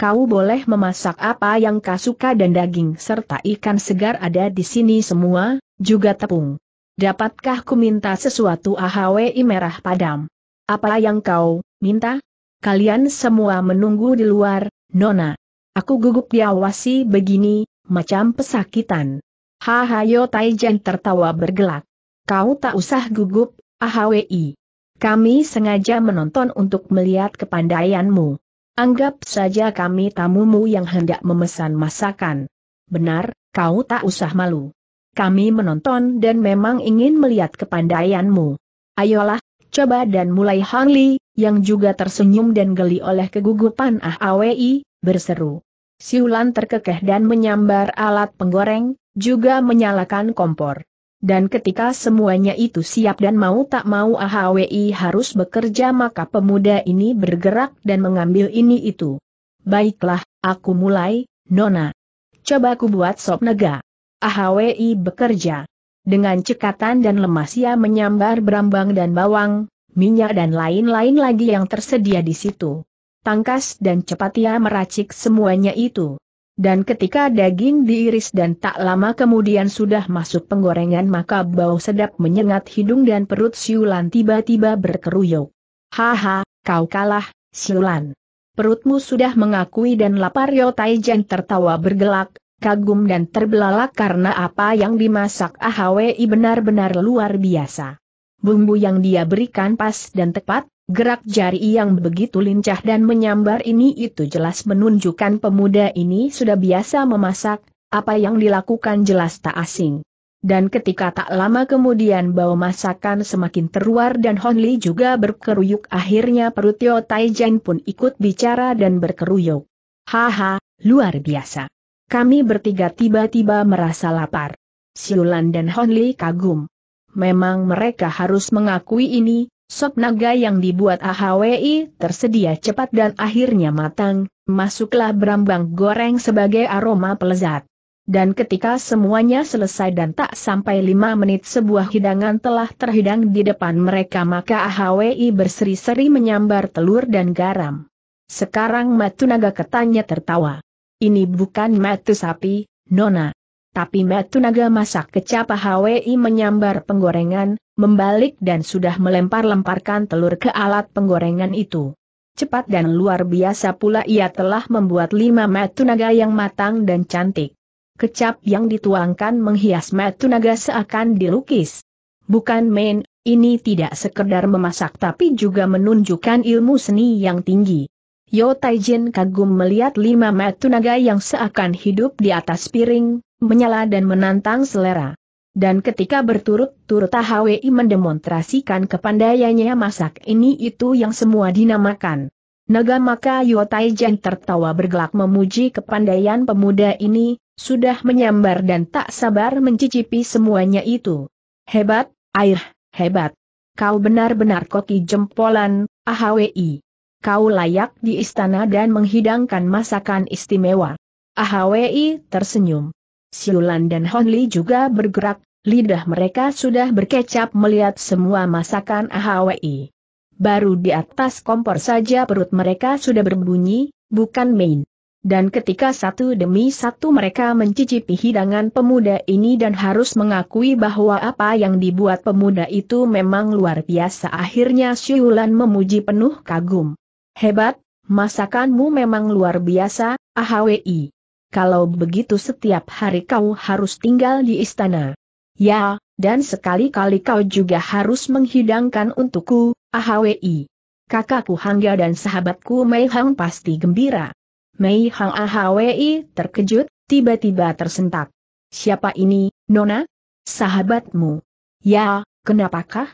kau boleh memasak apa yang kau suka dan daging serta ikan segar ada di sini semua, juga tepung. Dapatkah ku minta sesuatu AHWI merah padam? Apa yang kau minta? Kalian semua menunggu di luar, Nona. Aku gugup diawasi begini, macam pesakitan. Haha Yo Taijen tertawa bergelak. Kau tak usah gugup, AHWI. Kami sengaja menonton untuk melihat kepandaianmu. Anggap saja kami tamumu yang hendak memesan masakan. Benar, kau tak usah malu. Kami menonton dan memang ingin melihat kepandaianmu. Ayolah, coba dan mulai Hang Li, yang juga tersenyum dan geli oleh kegugupan Ah Awi, berseru. Siulan terkekeh dan menyambar alat penggoreng, juga menyalakan kompor. Dan ketika semuanya itu siap dan mau tak mau AHWI harus bekerja maka pemuda ini bergerak dan mengambil ini itu. Baiklah, aku mulai, Nona. Coba aku buat sop nega. AHWI bekerja. Dengan cekatan dan lemas ia menyambar berambang dan bawang, minyak dan lain-lain lagi yang tersedia di situ. Tangkas dan cepat ia meracik semuanya itu. Dan ketika daging diiris dan tak lama kemudian sudah masuk penggorengan maka bau sedap menyengat hidung dan perut Siulan tiba-tiba berkeruyuk. Haha, kau kalah, Siulan. Perutmu sudah mengakui dan lapar Yo Taijen tertawa bergelak, kagum dan terbelalak karena apa yang dimasak AHWI benar-benar luar biasa. Bumbu yang dia berikan pas dan tepat, Gerak jari yang begitu lincah dan menyambar ini itu jelas menunjukkan pemuda ini sudah biasa memasak, apa yang dilakukan jelas tak asing. Dan ketika tak lama kemudian bau masakan semakin teruar dan Hon Li juga berkeruyuk akhirnya perut Tio Taijan pun ikut bicara dan berkeruyuk. Haha, luar biasa. Kami bertiga tiba-tiba merasa lapar. Siulan dan Hon Li kagum. Memang mereka harus mengakui ini, Sop naga yang dibuat AHWI tersedia cepat dan akhirnya matang, masuklah berambang goreng sebagai aroma pelezat. Dan ketika semuanya selesai dan tak sampai lima menit sebuah hidangan telah terhidang di depan mereka maka AHWI berseri-seri menyambar telur dan garam. Sekarang Matu Naga ketanya tertawa. Ini bukan matu sapi, Nona tapi batu naga masak kecap HWI menyambar penggorengan, membalik dan sudah melempar-lemparkan telur ke alat penggorengan itu. Cepat dan luar biasa pula ia telah membuat lima batu naga yang matang dan cantik. Kecap yang dituangkan menghias batu naga seakan dilukis. Bukan main, ini tidak sekedar memasak tapi juga menunjukkan ilmu seni yang tinggi. Yo Taijin kagum melihat lima metu naga yang seakan hidup di atas piring, menyala dan menantang selera. Dan ketika berturut-turut Ahwei mendemonstrasikan kepandaiannya masak ini itu yang semua dinamakan. Naga maka Yo Taijin tertawa bergelak memuji kepandaian pemuda ini, sudah menyambar dan tak sabar mencicipi semuanya itu. Hebat, air, hebat. Kau benar-benar koki jempolan, AHWI kau layak di istana dan menghidangkan masakan istimewa. Ahwi tersenyum. Siulan dan Honli juga bergerak, lidah mereka sudah berkecap melihat semua masakan Ahwi. Baru di atas kompor saja perut mereka sudah berbunyi, bukan main. Dan ketika satu demi satu mereka mencicipi hidangan pemuda ini dan harus mengakui bahwa apa yang dibuat pemuda itu memang luar biasa akhirnya Siulan memuji penuh kagum. Hebat, masakanmu memang luar biasa, AHWI. Kalau begitu setiap hari kau harus tinggal di istana. Ya, dan sekali-kali kau juga harus menghidangkan untukku, AHWI. Kakakku Hangga dan sahabatku Mei Hang pasti gembira. Mei Hang AHWI terkejut, tiba-tiba tersentak. Siapa ini, Nona? Sahabatmu. Ya, kenapakah?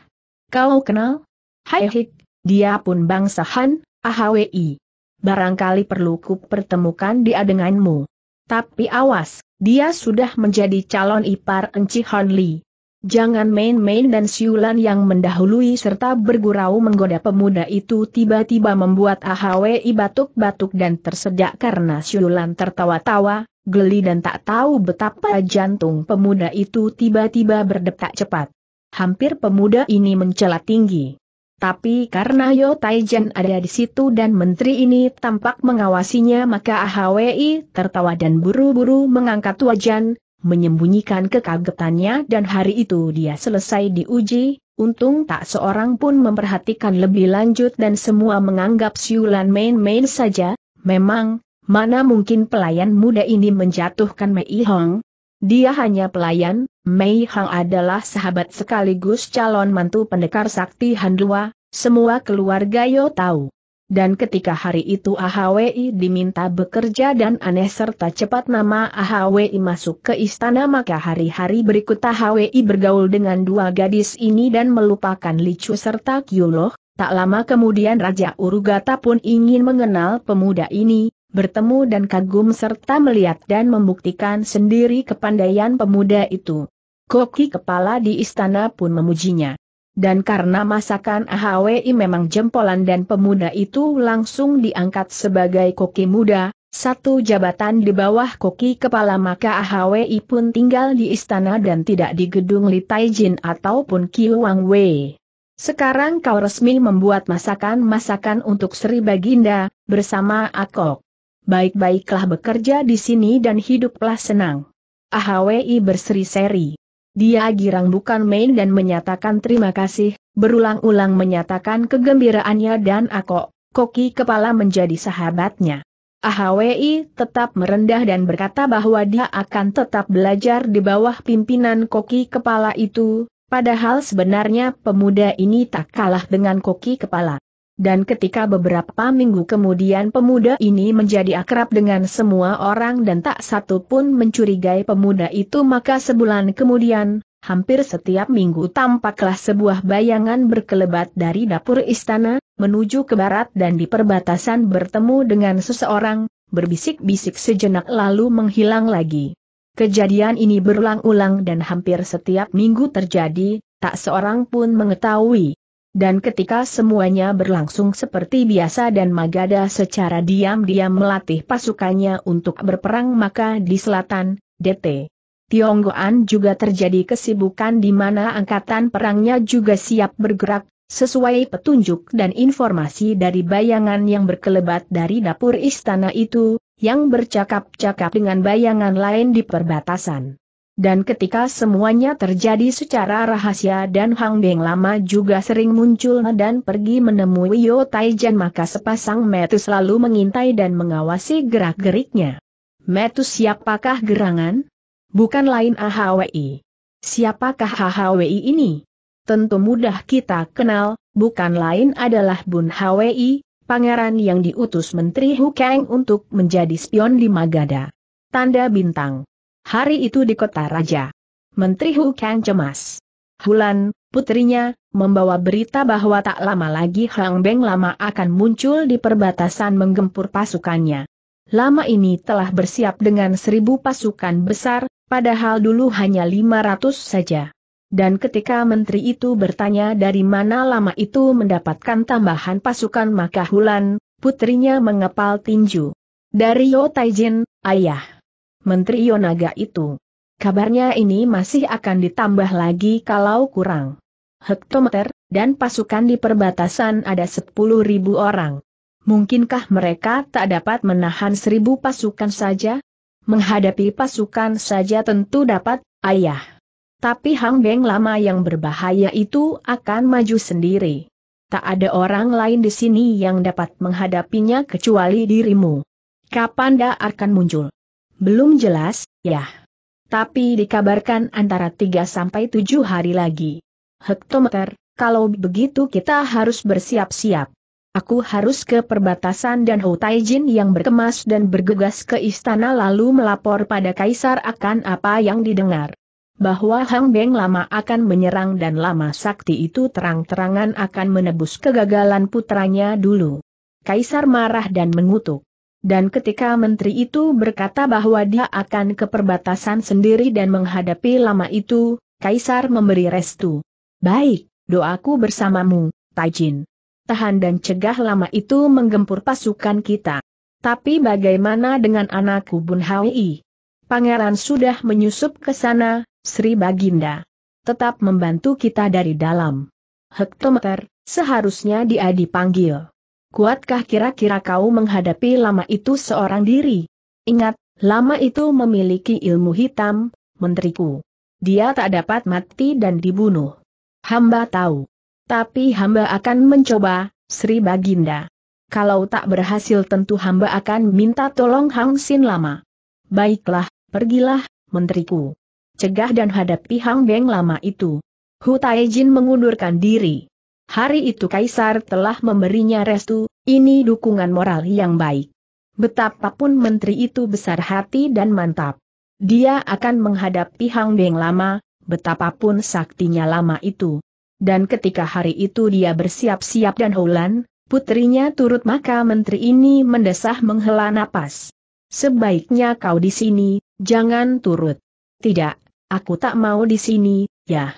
Kau kenal? Hai hik, dia pun bangsa Han. AHWI. Barangkali perlu ku pertemukan dia denganmu. Tapi awas, dia sudah menjadi calon ipar Enci Hon Li. Jangan main-main dan siulan yang mendahului serta bergurau menggoda pemuda itu tiba-tiba membuat AHWI batuk-batuk dan tersedak karena siulan tertawa-tawa, geli dan tak tahu betapa jantung pemuda itu tiba-tiba berdetak cepat. Hampir pemuda ini mencela tinggi. Tapi karena Yo Taijen ada di situ dan menteri ini tampak mengawasinya maka AHWI tertawa dan buru-buru mengangkat wajan, menyembunyikan kekagetannya dan hari itu dia selesai diuji, Untung tak seorang pun memperhatikan lebih lanjut dan semua menganggap siulan main-main saja, memang, mana mungkin pelayan muda ini menjatuhkan Mei Hong, dia hanya pelayan, Mei Hang adalah sahabat sekaligus calon mantu pendekar sakti Handua, semua keluarga Yo tahu. Dan ketika hari itu AHWI diminta bekerja dan aneh serta cepat nama AHWI masuk ke istana maka hari-hari berikut AHWI bergaul dengan dua gadis ini dan melupakan Licu serta Kyuloh, tak lama kemudian Raja Urugata pun ingin mengenal pemuda ini, bertemu dan kagum serta melihat dan membuktikan sendiri kepandaian pemuda itu. Koki kepala di istana pun memujinya. Dan karena masakan AHWI memang jempolan dan pemuda itu langsung diangkat sebagai koki muda, satu jabatan di bawah koki kepala maka AHWI pun tinggal di istana dan tidak di gedung Litaijin Jin ataupun Kiwang Wei. Sekarang kau resmi membuat masakan-masakan untuk Sri Baginda, bersama Akok baik-baiklah bekerja di sini dan hiduplah senang. AHWI berseri-seri. Dia girang bukan main dan menyatakan terima kasih, berulang-ulang menyatakan kegembiraannya dan aku, koki kepala menjadi sahabatnya. AHWI tetap merendah dan berkata bahwa dia akan tetap belajar di bawah pimpinan koki kepala itu, padahal sebenarnya pemuda ini tak kalah dengan koki kepala dan ketika beberapa minggu kemudian pemuda ini menjadi akrab dengan semua orang dan tak satu pun mencurigai pemuda itu maka sebulan kemudian, hampir setiap minggu tampaklah sebuah bayangan berkelebat dari dapur istana, menuju ke barat dan di perbatasan bertemu dengan seseorang, berbisik-bisik sejenak lalu menghilang lagi. Kejadian ini berulang-ulang dan hampir setiap minggu terjadi, tak seorang pun mengetahui dan ketika semuanya berlangsung seperti biasa dan Magada secara diam-diam melatih pasukannya untuk berperang maka di selatan, DT. Tionggoan juga terjadi kesibukan di mana angkatan perangnya juga siap bergerak, sesuai petunjuk dan informasi dari bayangan yang berkelebat dari dapur istana itu, yang bercakap-cakap dengan bayangan lain di perbatasan. Dan ketika semuanya terjadi secara rahasia dan Hang Beng lama juga sering muncul dan pergi menemui Yo Taijan maka sepasang metu selalu mengintai dan mengawasi gerak-geriknya. Metu siapakah gerangan? Bukan lain AHWI. Siapakah AHWI ini? Tentu mudah kita kenal, bukan lain adalah Bun HWI, pangeran yang diutus Menteri Hukeng untuk menjadi spion di Magada. Tanda bintang. Hari itu di kota raja. Menteri Hu Kang cemas. Hulan, putrinya, membawa berita bahwa tak lama lagi Hang Beng lama akan muncul di perbatasan menggempur pasukannya. Lama ini telah bersiap dengan seribu pasukan besar, padahal dulu hanya lima ratus saja. Dan ketika menteri itu bertanya dari mana lama itu mendapatkan tambahan pasukan maka Hulan, putrinya mengepal tinju. Dari Yo Taijin, ayah. Menteri Yonaga itu. Kabarnya ini masih akan ditambah lagi kalau kurang. Hektometer, dan pasukan di perbatasan ada 10.000 orang. Mungkinkah mereka tak dapat menahan seribu pasukan saja? Menghadapi pasukan saja tentu dapat, ayah. Tapi Hang Beng lama yang berbahaya itu akan maju sendiri. Tak ada orang lain di sini yang dapat menghadapinya kecuali dirimu. Kapan dia akan muncul? Belum jelas, ya. Tapi dikabarkan antara 3 sampai 7 hari lagi. Hektometer, kalau begitu kita harus bersiap-siap. Aku harus ke perbatasan dan Houtaijin yang berkemas dan bergegas ke istana lalu melapor pada Kaisar akan apa yang didengar. Bahwa Hang Beng lama akan menyerang dan lama sakti itu terang-terangan akan menebus kegagalan putranya dulu. Kaisar marah dan mengutuk. Dan ketika menteri itu berkata bahwa dia akan ke perbatasan sendiri dan menghadapi lama itu, Kaisar memberi restu. Baik, doaku bersamamu, Taijin. Tahan dan cegah lama itu menggempur pasukan kita. Tapi bagaimana dengan anakku Bun Hawi? Pangeran sudah menyusup ke sana, Sri Baginda. Tetap membantu kita dari dalam. Hektometer, seharusnya dia dipanggil. Kuatkah kira-kira kau menghadapi lama itu seorang diri? Ingat, lama itu memiliki ilmu hitam, menteriku. Dia tak dapat mati dan dibunuh. Hamba tahu. Tapi hamba akan mencoba, Sri Baginda. Kalau tak berhasil tentu hamba akan minta tolong Hang Sin Lama. Baiklah, pergilah, menteriku. Cegah dan hadapi Hang Beng Lama itu. Hu Taijin mengundurkan diri. Hari itu Kaisar telah memberinya restu, ini dukungan moral yang baik. Betapapun menteri itu besar hati dan mantap. Dia akan menghadapi Hang Beng lama, betapapun saktinya lama itu. Dan ketika hari itu dia bersiap-siap dan hulan, putrinya turut maka menteri ini mendesah menghela napas. Sebaiknya kau di sini, jangan turut. Tidak, aku tak mau di sini, ya.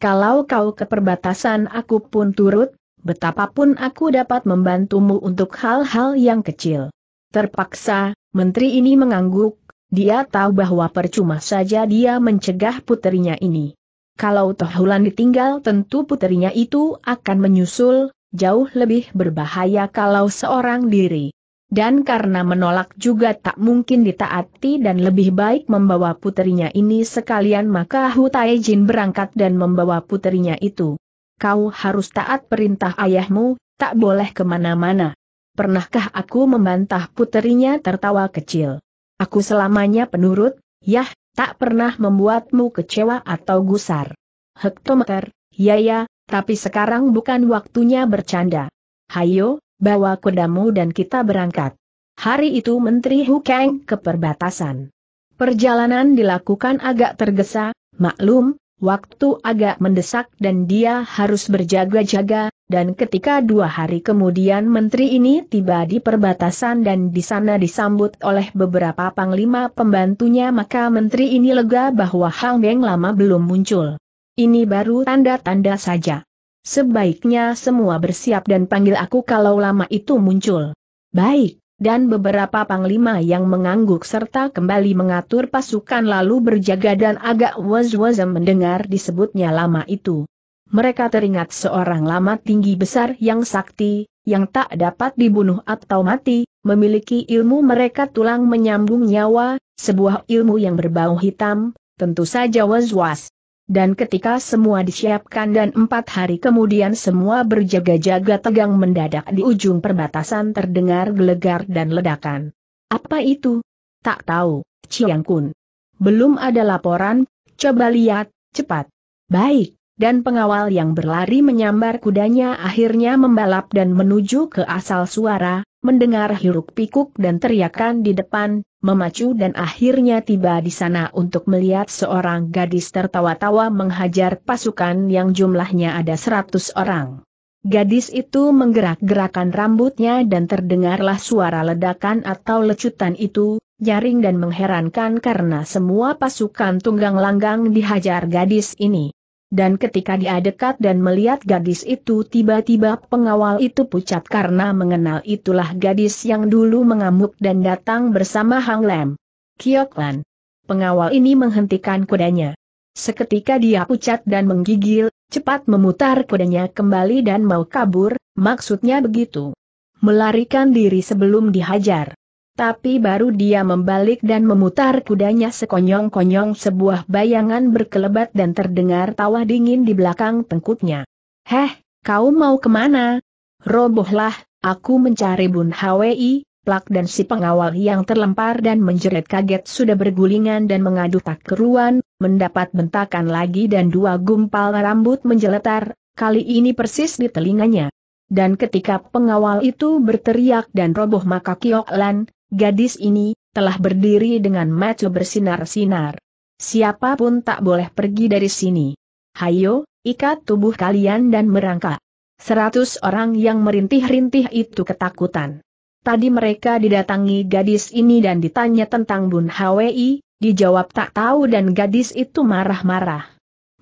Kalau kau ke perbatasan aku pun turut, betapapun aku dapat membantumu untuk hal-hal yang kecil. Terpaksa, menteri ini mengangguk, dia tahu bahwa percuma saja dia mencegah puterinya ini. Kalau Tohulan ditinggal tentu puterinya itu akan menyusul, jauh lebih berbahaya kalau seorang diri dan karena menolak juga tak mungkin ditaati dan lebih baik membawa puterinya ini sekalian maka Hu Taijin berangkat dan membawa puterinya itu. Kau harus taat perintah ayahmu, tak boleh kemana-mana. Pernahkah aku membantah puterinya tertawa kecil? Aku selamanya penurut, yah, tak pernah membuatmu kecewa atau gusar. Hektometer, ya ya, tapi sekarang bukan waktunya bercanda. Hayo, bawa kudamu dan kita berangkat. Hari itu Menteri Hukeng ke perbatasan. Perjalanan dilakukan agak tergesa, maklum, waktu agak mendesak dan dia harus berjaga-jaga, dan ketika dua hari kemudian Menteri ini tiba di perbatasan dan di sana disambut oleh beberapa panglima pembantunya maka Menteri ini lega bahwa Hang Beng lama belum muncul. Ini baru tanda-tanda saja. Sebaiknya semua bersiap dan panggil aku kalau lama itu muncul. Baik, dan beberapa panglima yang mengangguk serta kembali mengatur pasukan lalu berjaga dan agak was was mendengar disebutnya lama itu. Mereka teringat seorang lama tinggi besar yang sakti, yang tak dapat dibunuh atau mati, memiliki ilmu mereka tulang menyambung nyawa, sebuah ilmu yang berbau hitam, tentu saja was-was dan ketika semua disiapkan dan empat hari kemudian semua berjaga-jaga tegang mendadak di ujung perbatasan terdengar gelegar dan ledakan. Apa itu? Tak tahu, Chiang Kun. Belum ada laporan, coba lihat, cepat. Baik, dan pengawal yang berlari menyambar kudanya akhirnya membalap dan menuju ke asal suara, mendengar hiruk pikuk dan teriakan di depan, memacu dan akhirnya tiba di sana untuk melihat seorang gadis tertawa-tawa menghajar pasukan yang jumlahnya ada seratus orang. Gadis itu menggerak-gerakan rambutnya dan terdengarlah suara ledakan atau lecutan itu, nyaring dan mengherankan karena semua pasukan tunggang langgang dihajar gadis ini dan ketika dia dekat dan melihat gadis itu tiba-tiba pengawal itu pucat karena mengenal itulah gadis yang dulu mengamuk dan datang bersama Hang Lem. Kioklan. Pengawal ini menghentikan kudanya. Seketika dia pucat dan menggigil, cepat memutar kudanya kembali dan mau kabur, maksudnya begitu. Melarikan diri sebelum dihajar. Tapi baru dia membalik dan memutar kudanya sekonyong-konyong sebuah bayangan berkelebat dan terdengar tawa dingin di belakang tengkuknya. Heh, kau mau kemana? Robohlah, aku mencari Bun Hwi, plak dan si pengawal yang terlempar dan menjerit kaget sudah bergulingan dan mengadu tak keruan, mendapat bentakan lagi dan dua gumpal rambut menjeletar, kali ini persis di telinganya. Dan ketika pengawal itu berteriak dan roboh maka Kiok Lan, Gadis ini, telah berdiri dengan mata bersinar-sinar. Siapapun tak boleh pergi dari sini. Hayo, ikat tubuh kalian dan merangkak. Seratus orang yang merintih-rintih itu ketakutan. Tadi mereka didatangi gadis ini dan ditanya tentang Bun Hwi, dijawab tak tahu dan gadis itu marah-marah.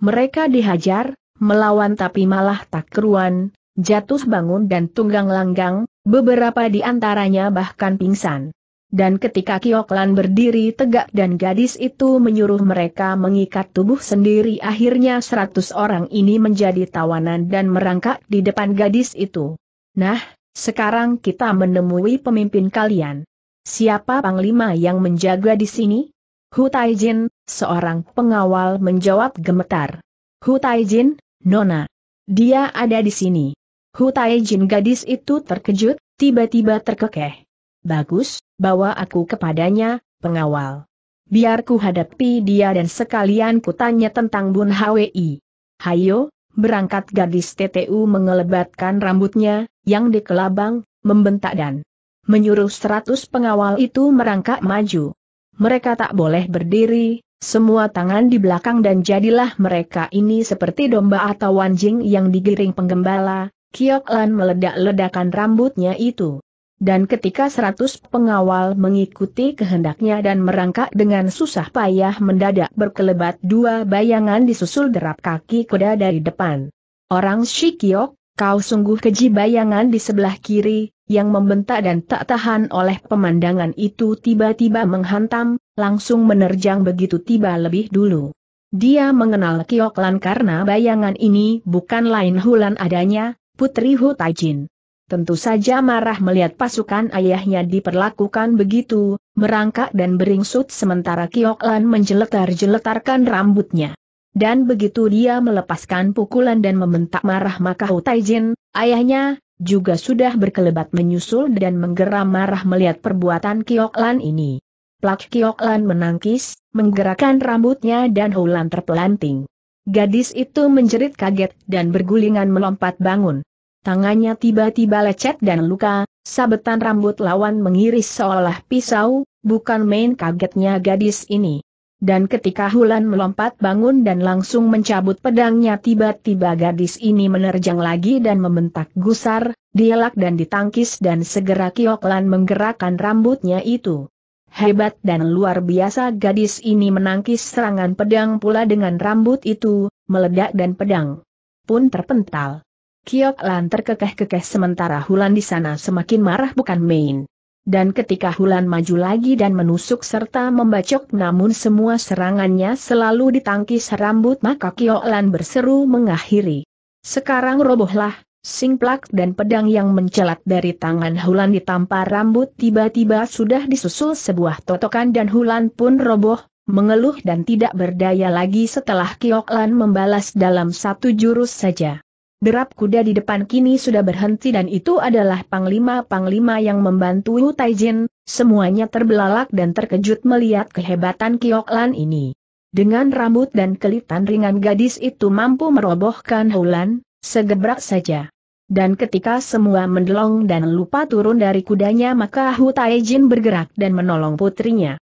Mereka dihajar, melawan tapi malah tak keruan, jatuh bangun dan tunggang langgang, beberapa di antaranya bahkan pingsan. Dan ketika Kioklan berdiri tegak dan gadis itu menyuruh mereka mengikat tubuh sendiri akhirnya seratus orang ini menjadi tawanan dan merangkak di depan gadis itu. Nah, sekarang kita menemui pemimpin kalian. Siapa Panglima yang menjaga di sini? Hu Taijin, seorang pengawal menjawab gemetar. Hu Taijin, Nona. Dia ada di sini. Hu Taijin gadis itu terkejut, tiba-tiba terkekeh. Bagus, bawa aku kepadanya, pengawal. Biar ku hadapi dia dan sekalian ku tanya tentang Bun Hwi. Hayo, berangkat gadis TTU mengelebatkan rambutnya, yang dikelabang, membentak dan menyuruh seratus pengawal itu merangkak maju. Mereka tak boleh berdiri, semua tangan di belakang dan jadilah mereka ini seperti domba atau anjing yang digiring penggembala, Kiok meledak-ledakan rambutnya itu. Dan ketika seratus pengawal mengikuti kehendaknya dan merangkak dengan susah payah mendadak berkelebat dua bayangan disusul derap kaki kuda dari depan. Orang Shikiok, kau sungguh keji bayangan di sebelah kiri, yang membentak dan tak tahan oleh pemandangan itu tiba-tiba menghantam, langsung menerjang begitu tiba lebih dulu. Dia mengenal Kioklan karena bayangan ini bukan lain Hulan adanya, Putri Hutajin tentu saja marah melihat pasukan ayahnya diperlakukan begitu, merangkak dan beringsut sementara Kioklan menjeletar-jeletarkan rambutnya. Dan begitu dia melepaskan pukulan dan membentak marah maka Hutaijin, ayahnya, juga sudah berkelebat menyusul dan menggeram marah melihat perbuatan Kioklan ini. Plak Kioklan menangkis, menggerakkan rambutnya dan Hulan terpelanting. Gadis itu menjerit kaget dan bergulingan melompat bangun tangannya tiba-tiba lecet dan luka, sabetan rambut lawan mengiris seolah pisau, bukan main kagetnya gadis ini. Dan ketika Hulan melompat bangun dan langsung mencabut pedangnya tiba-tiba gadis ini menerjang lagi dan membentak gusar, dielak dan ditangkis dan segera Kioklan menggerakkan rambutnya itu. Hebat dan luar biasa gadis ini menangkis serangan pedang pula dengan rambut itu, meledak dan pedang pun terpental. Kiok Lan terkekeh-kekeh sementara Hulan di sana semakin marah bukan main. Dan ketika Hulan maju lagi dan menusuk serta membacok namun semua serangannya selalu ditangkis rambut maka Kiok Lan berseru mengakhiri. Sekarang robohlah, singplak dan pedang yang mencelat dari tangan Hulan ditampar rambut tiba-tiba sudah disusul sebuah totokan dan Hulan pun roboh, mengeluh dan tidak berdaya lagi setelah Kiok Lan membalas dalam satu jurus saja. Derap kuda di depan kini sudah berhenti dan itu adalah panglima-panglima yang membantu Wu Taijin, semuanya terbelalak dan terkejut melihat kehebatan Kioklan ini. Dengan rambut dan kelitan ringan gadis itu mampu merobohkan Hulan, segebrak saja. Dan ketika semua mendelong dan lupa turun dari kudanya maka Hu Taijin bergerak dan menolong putrinya.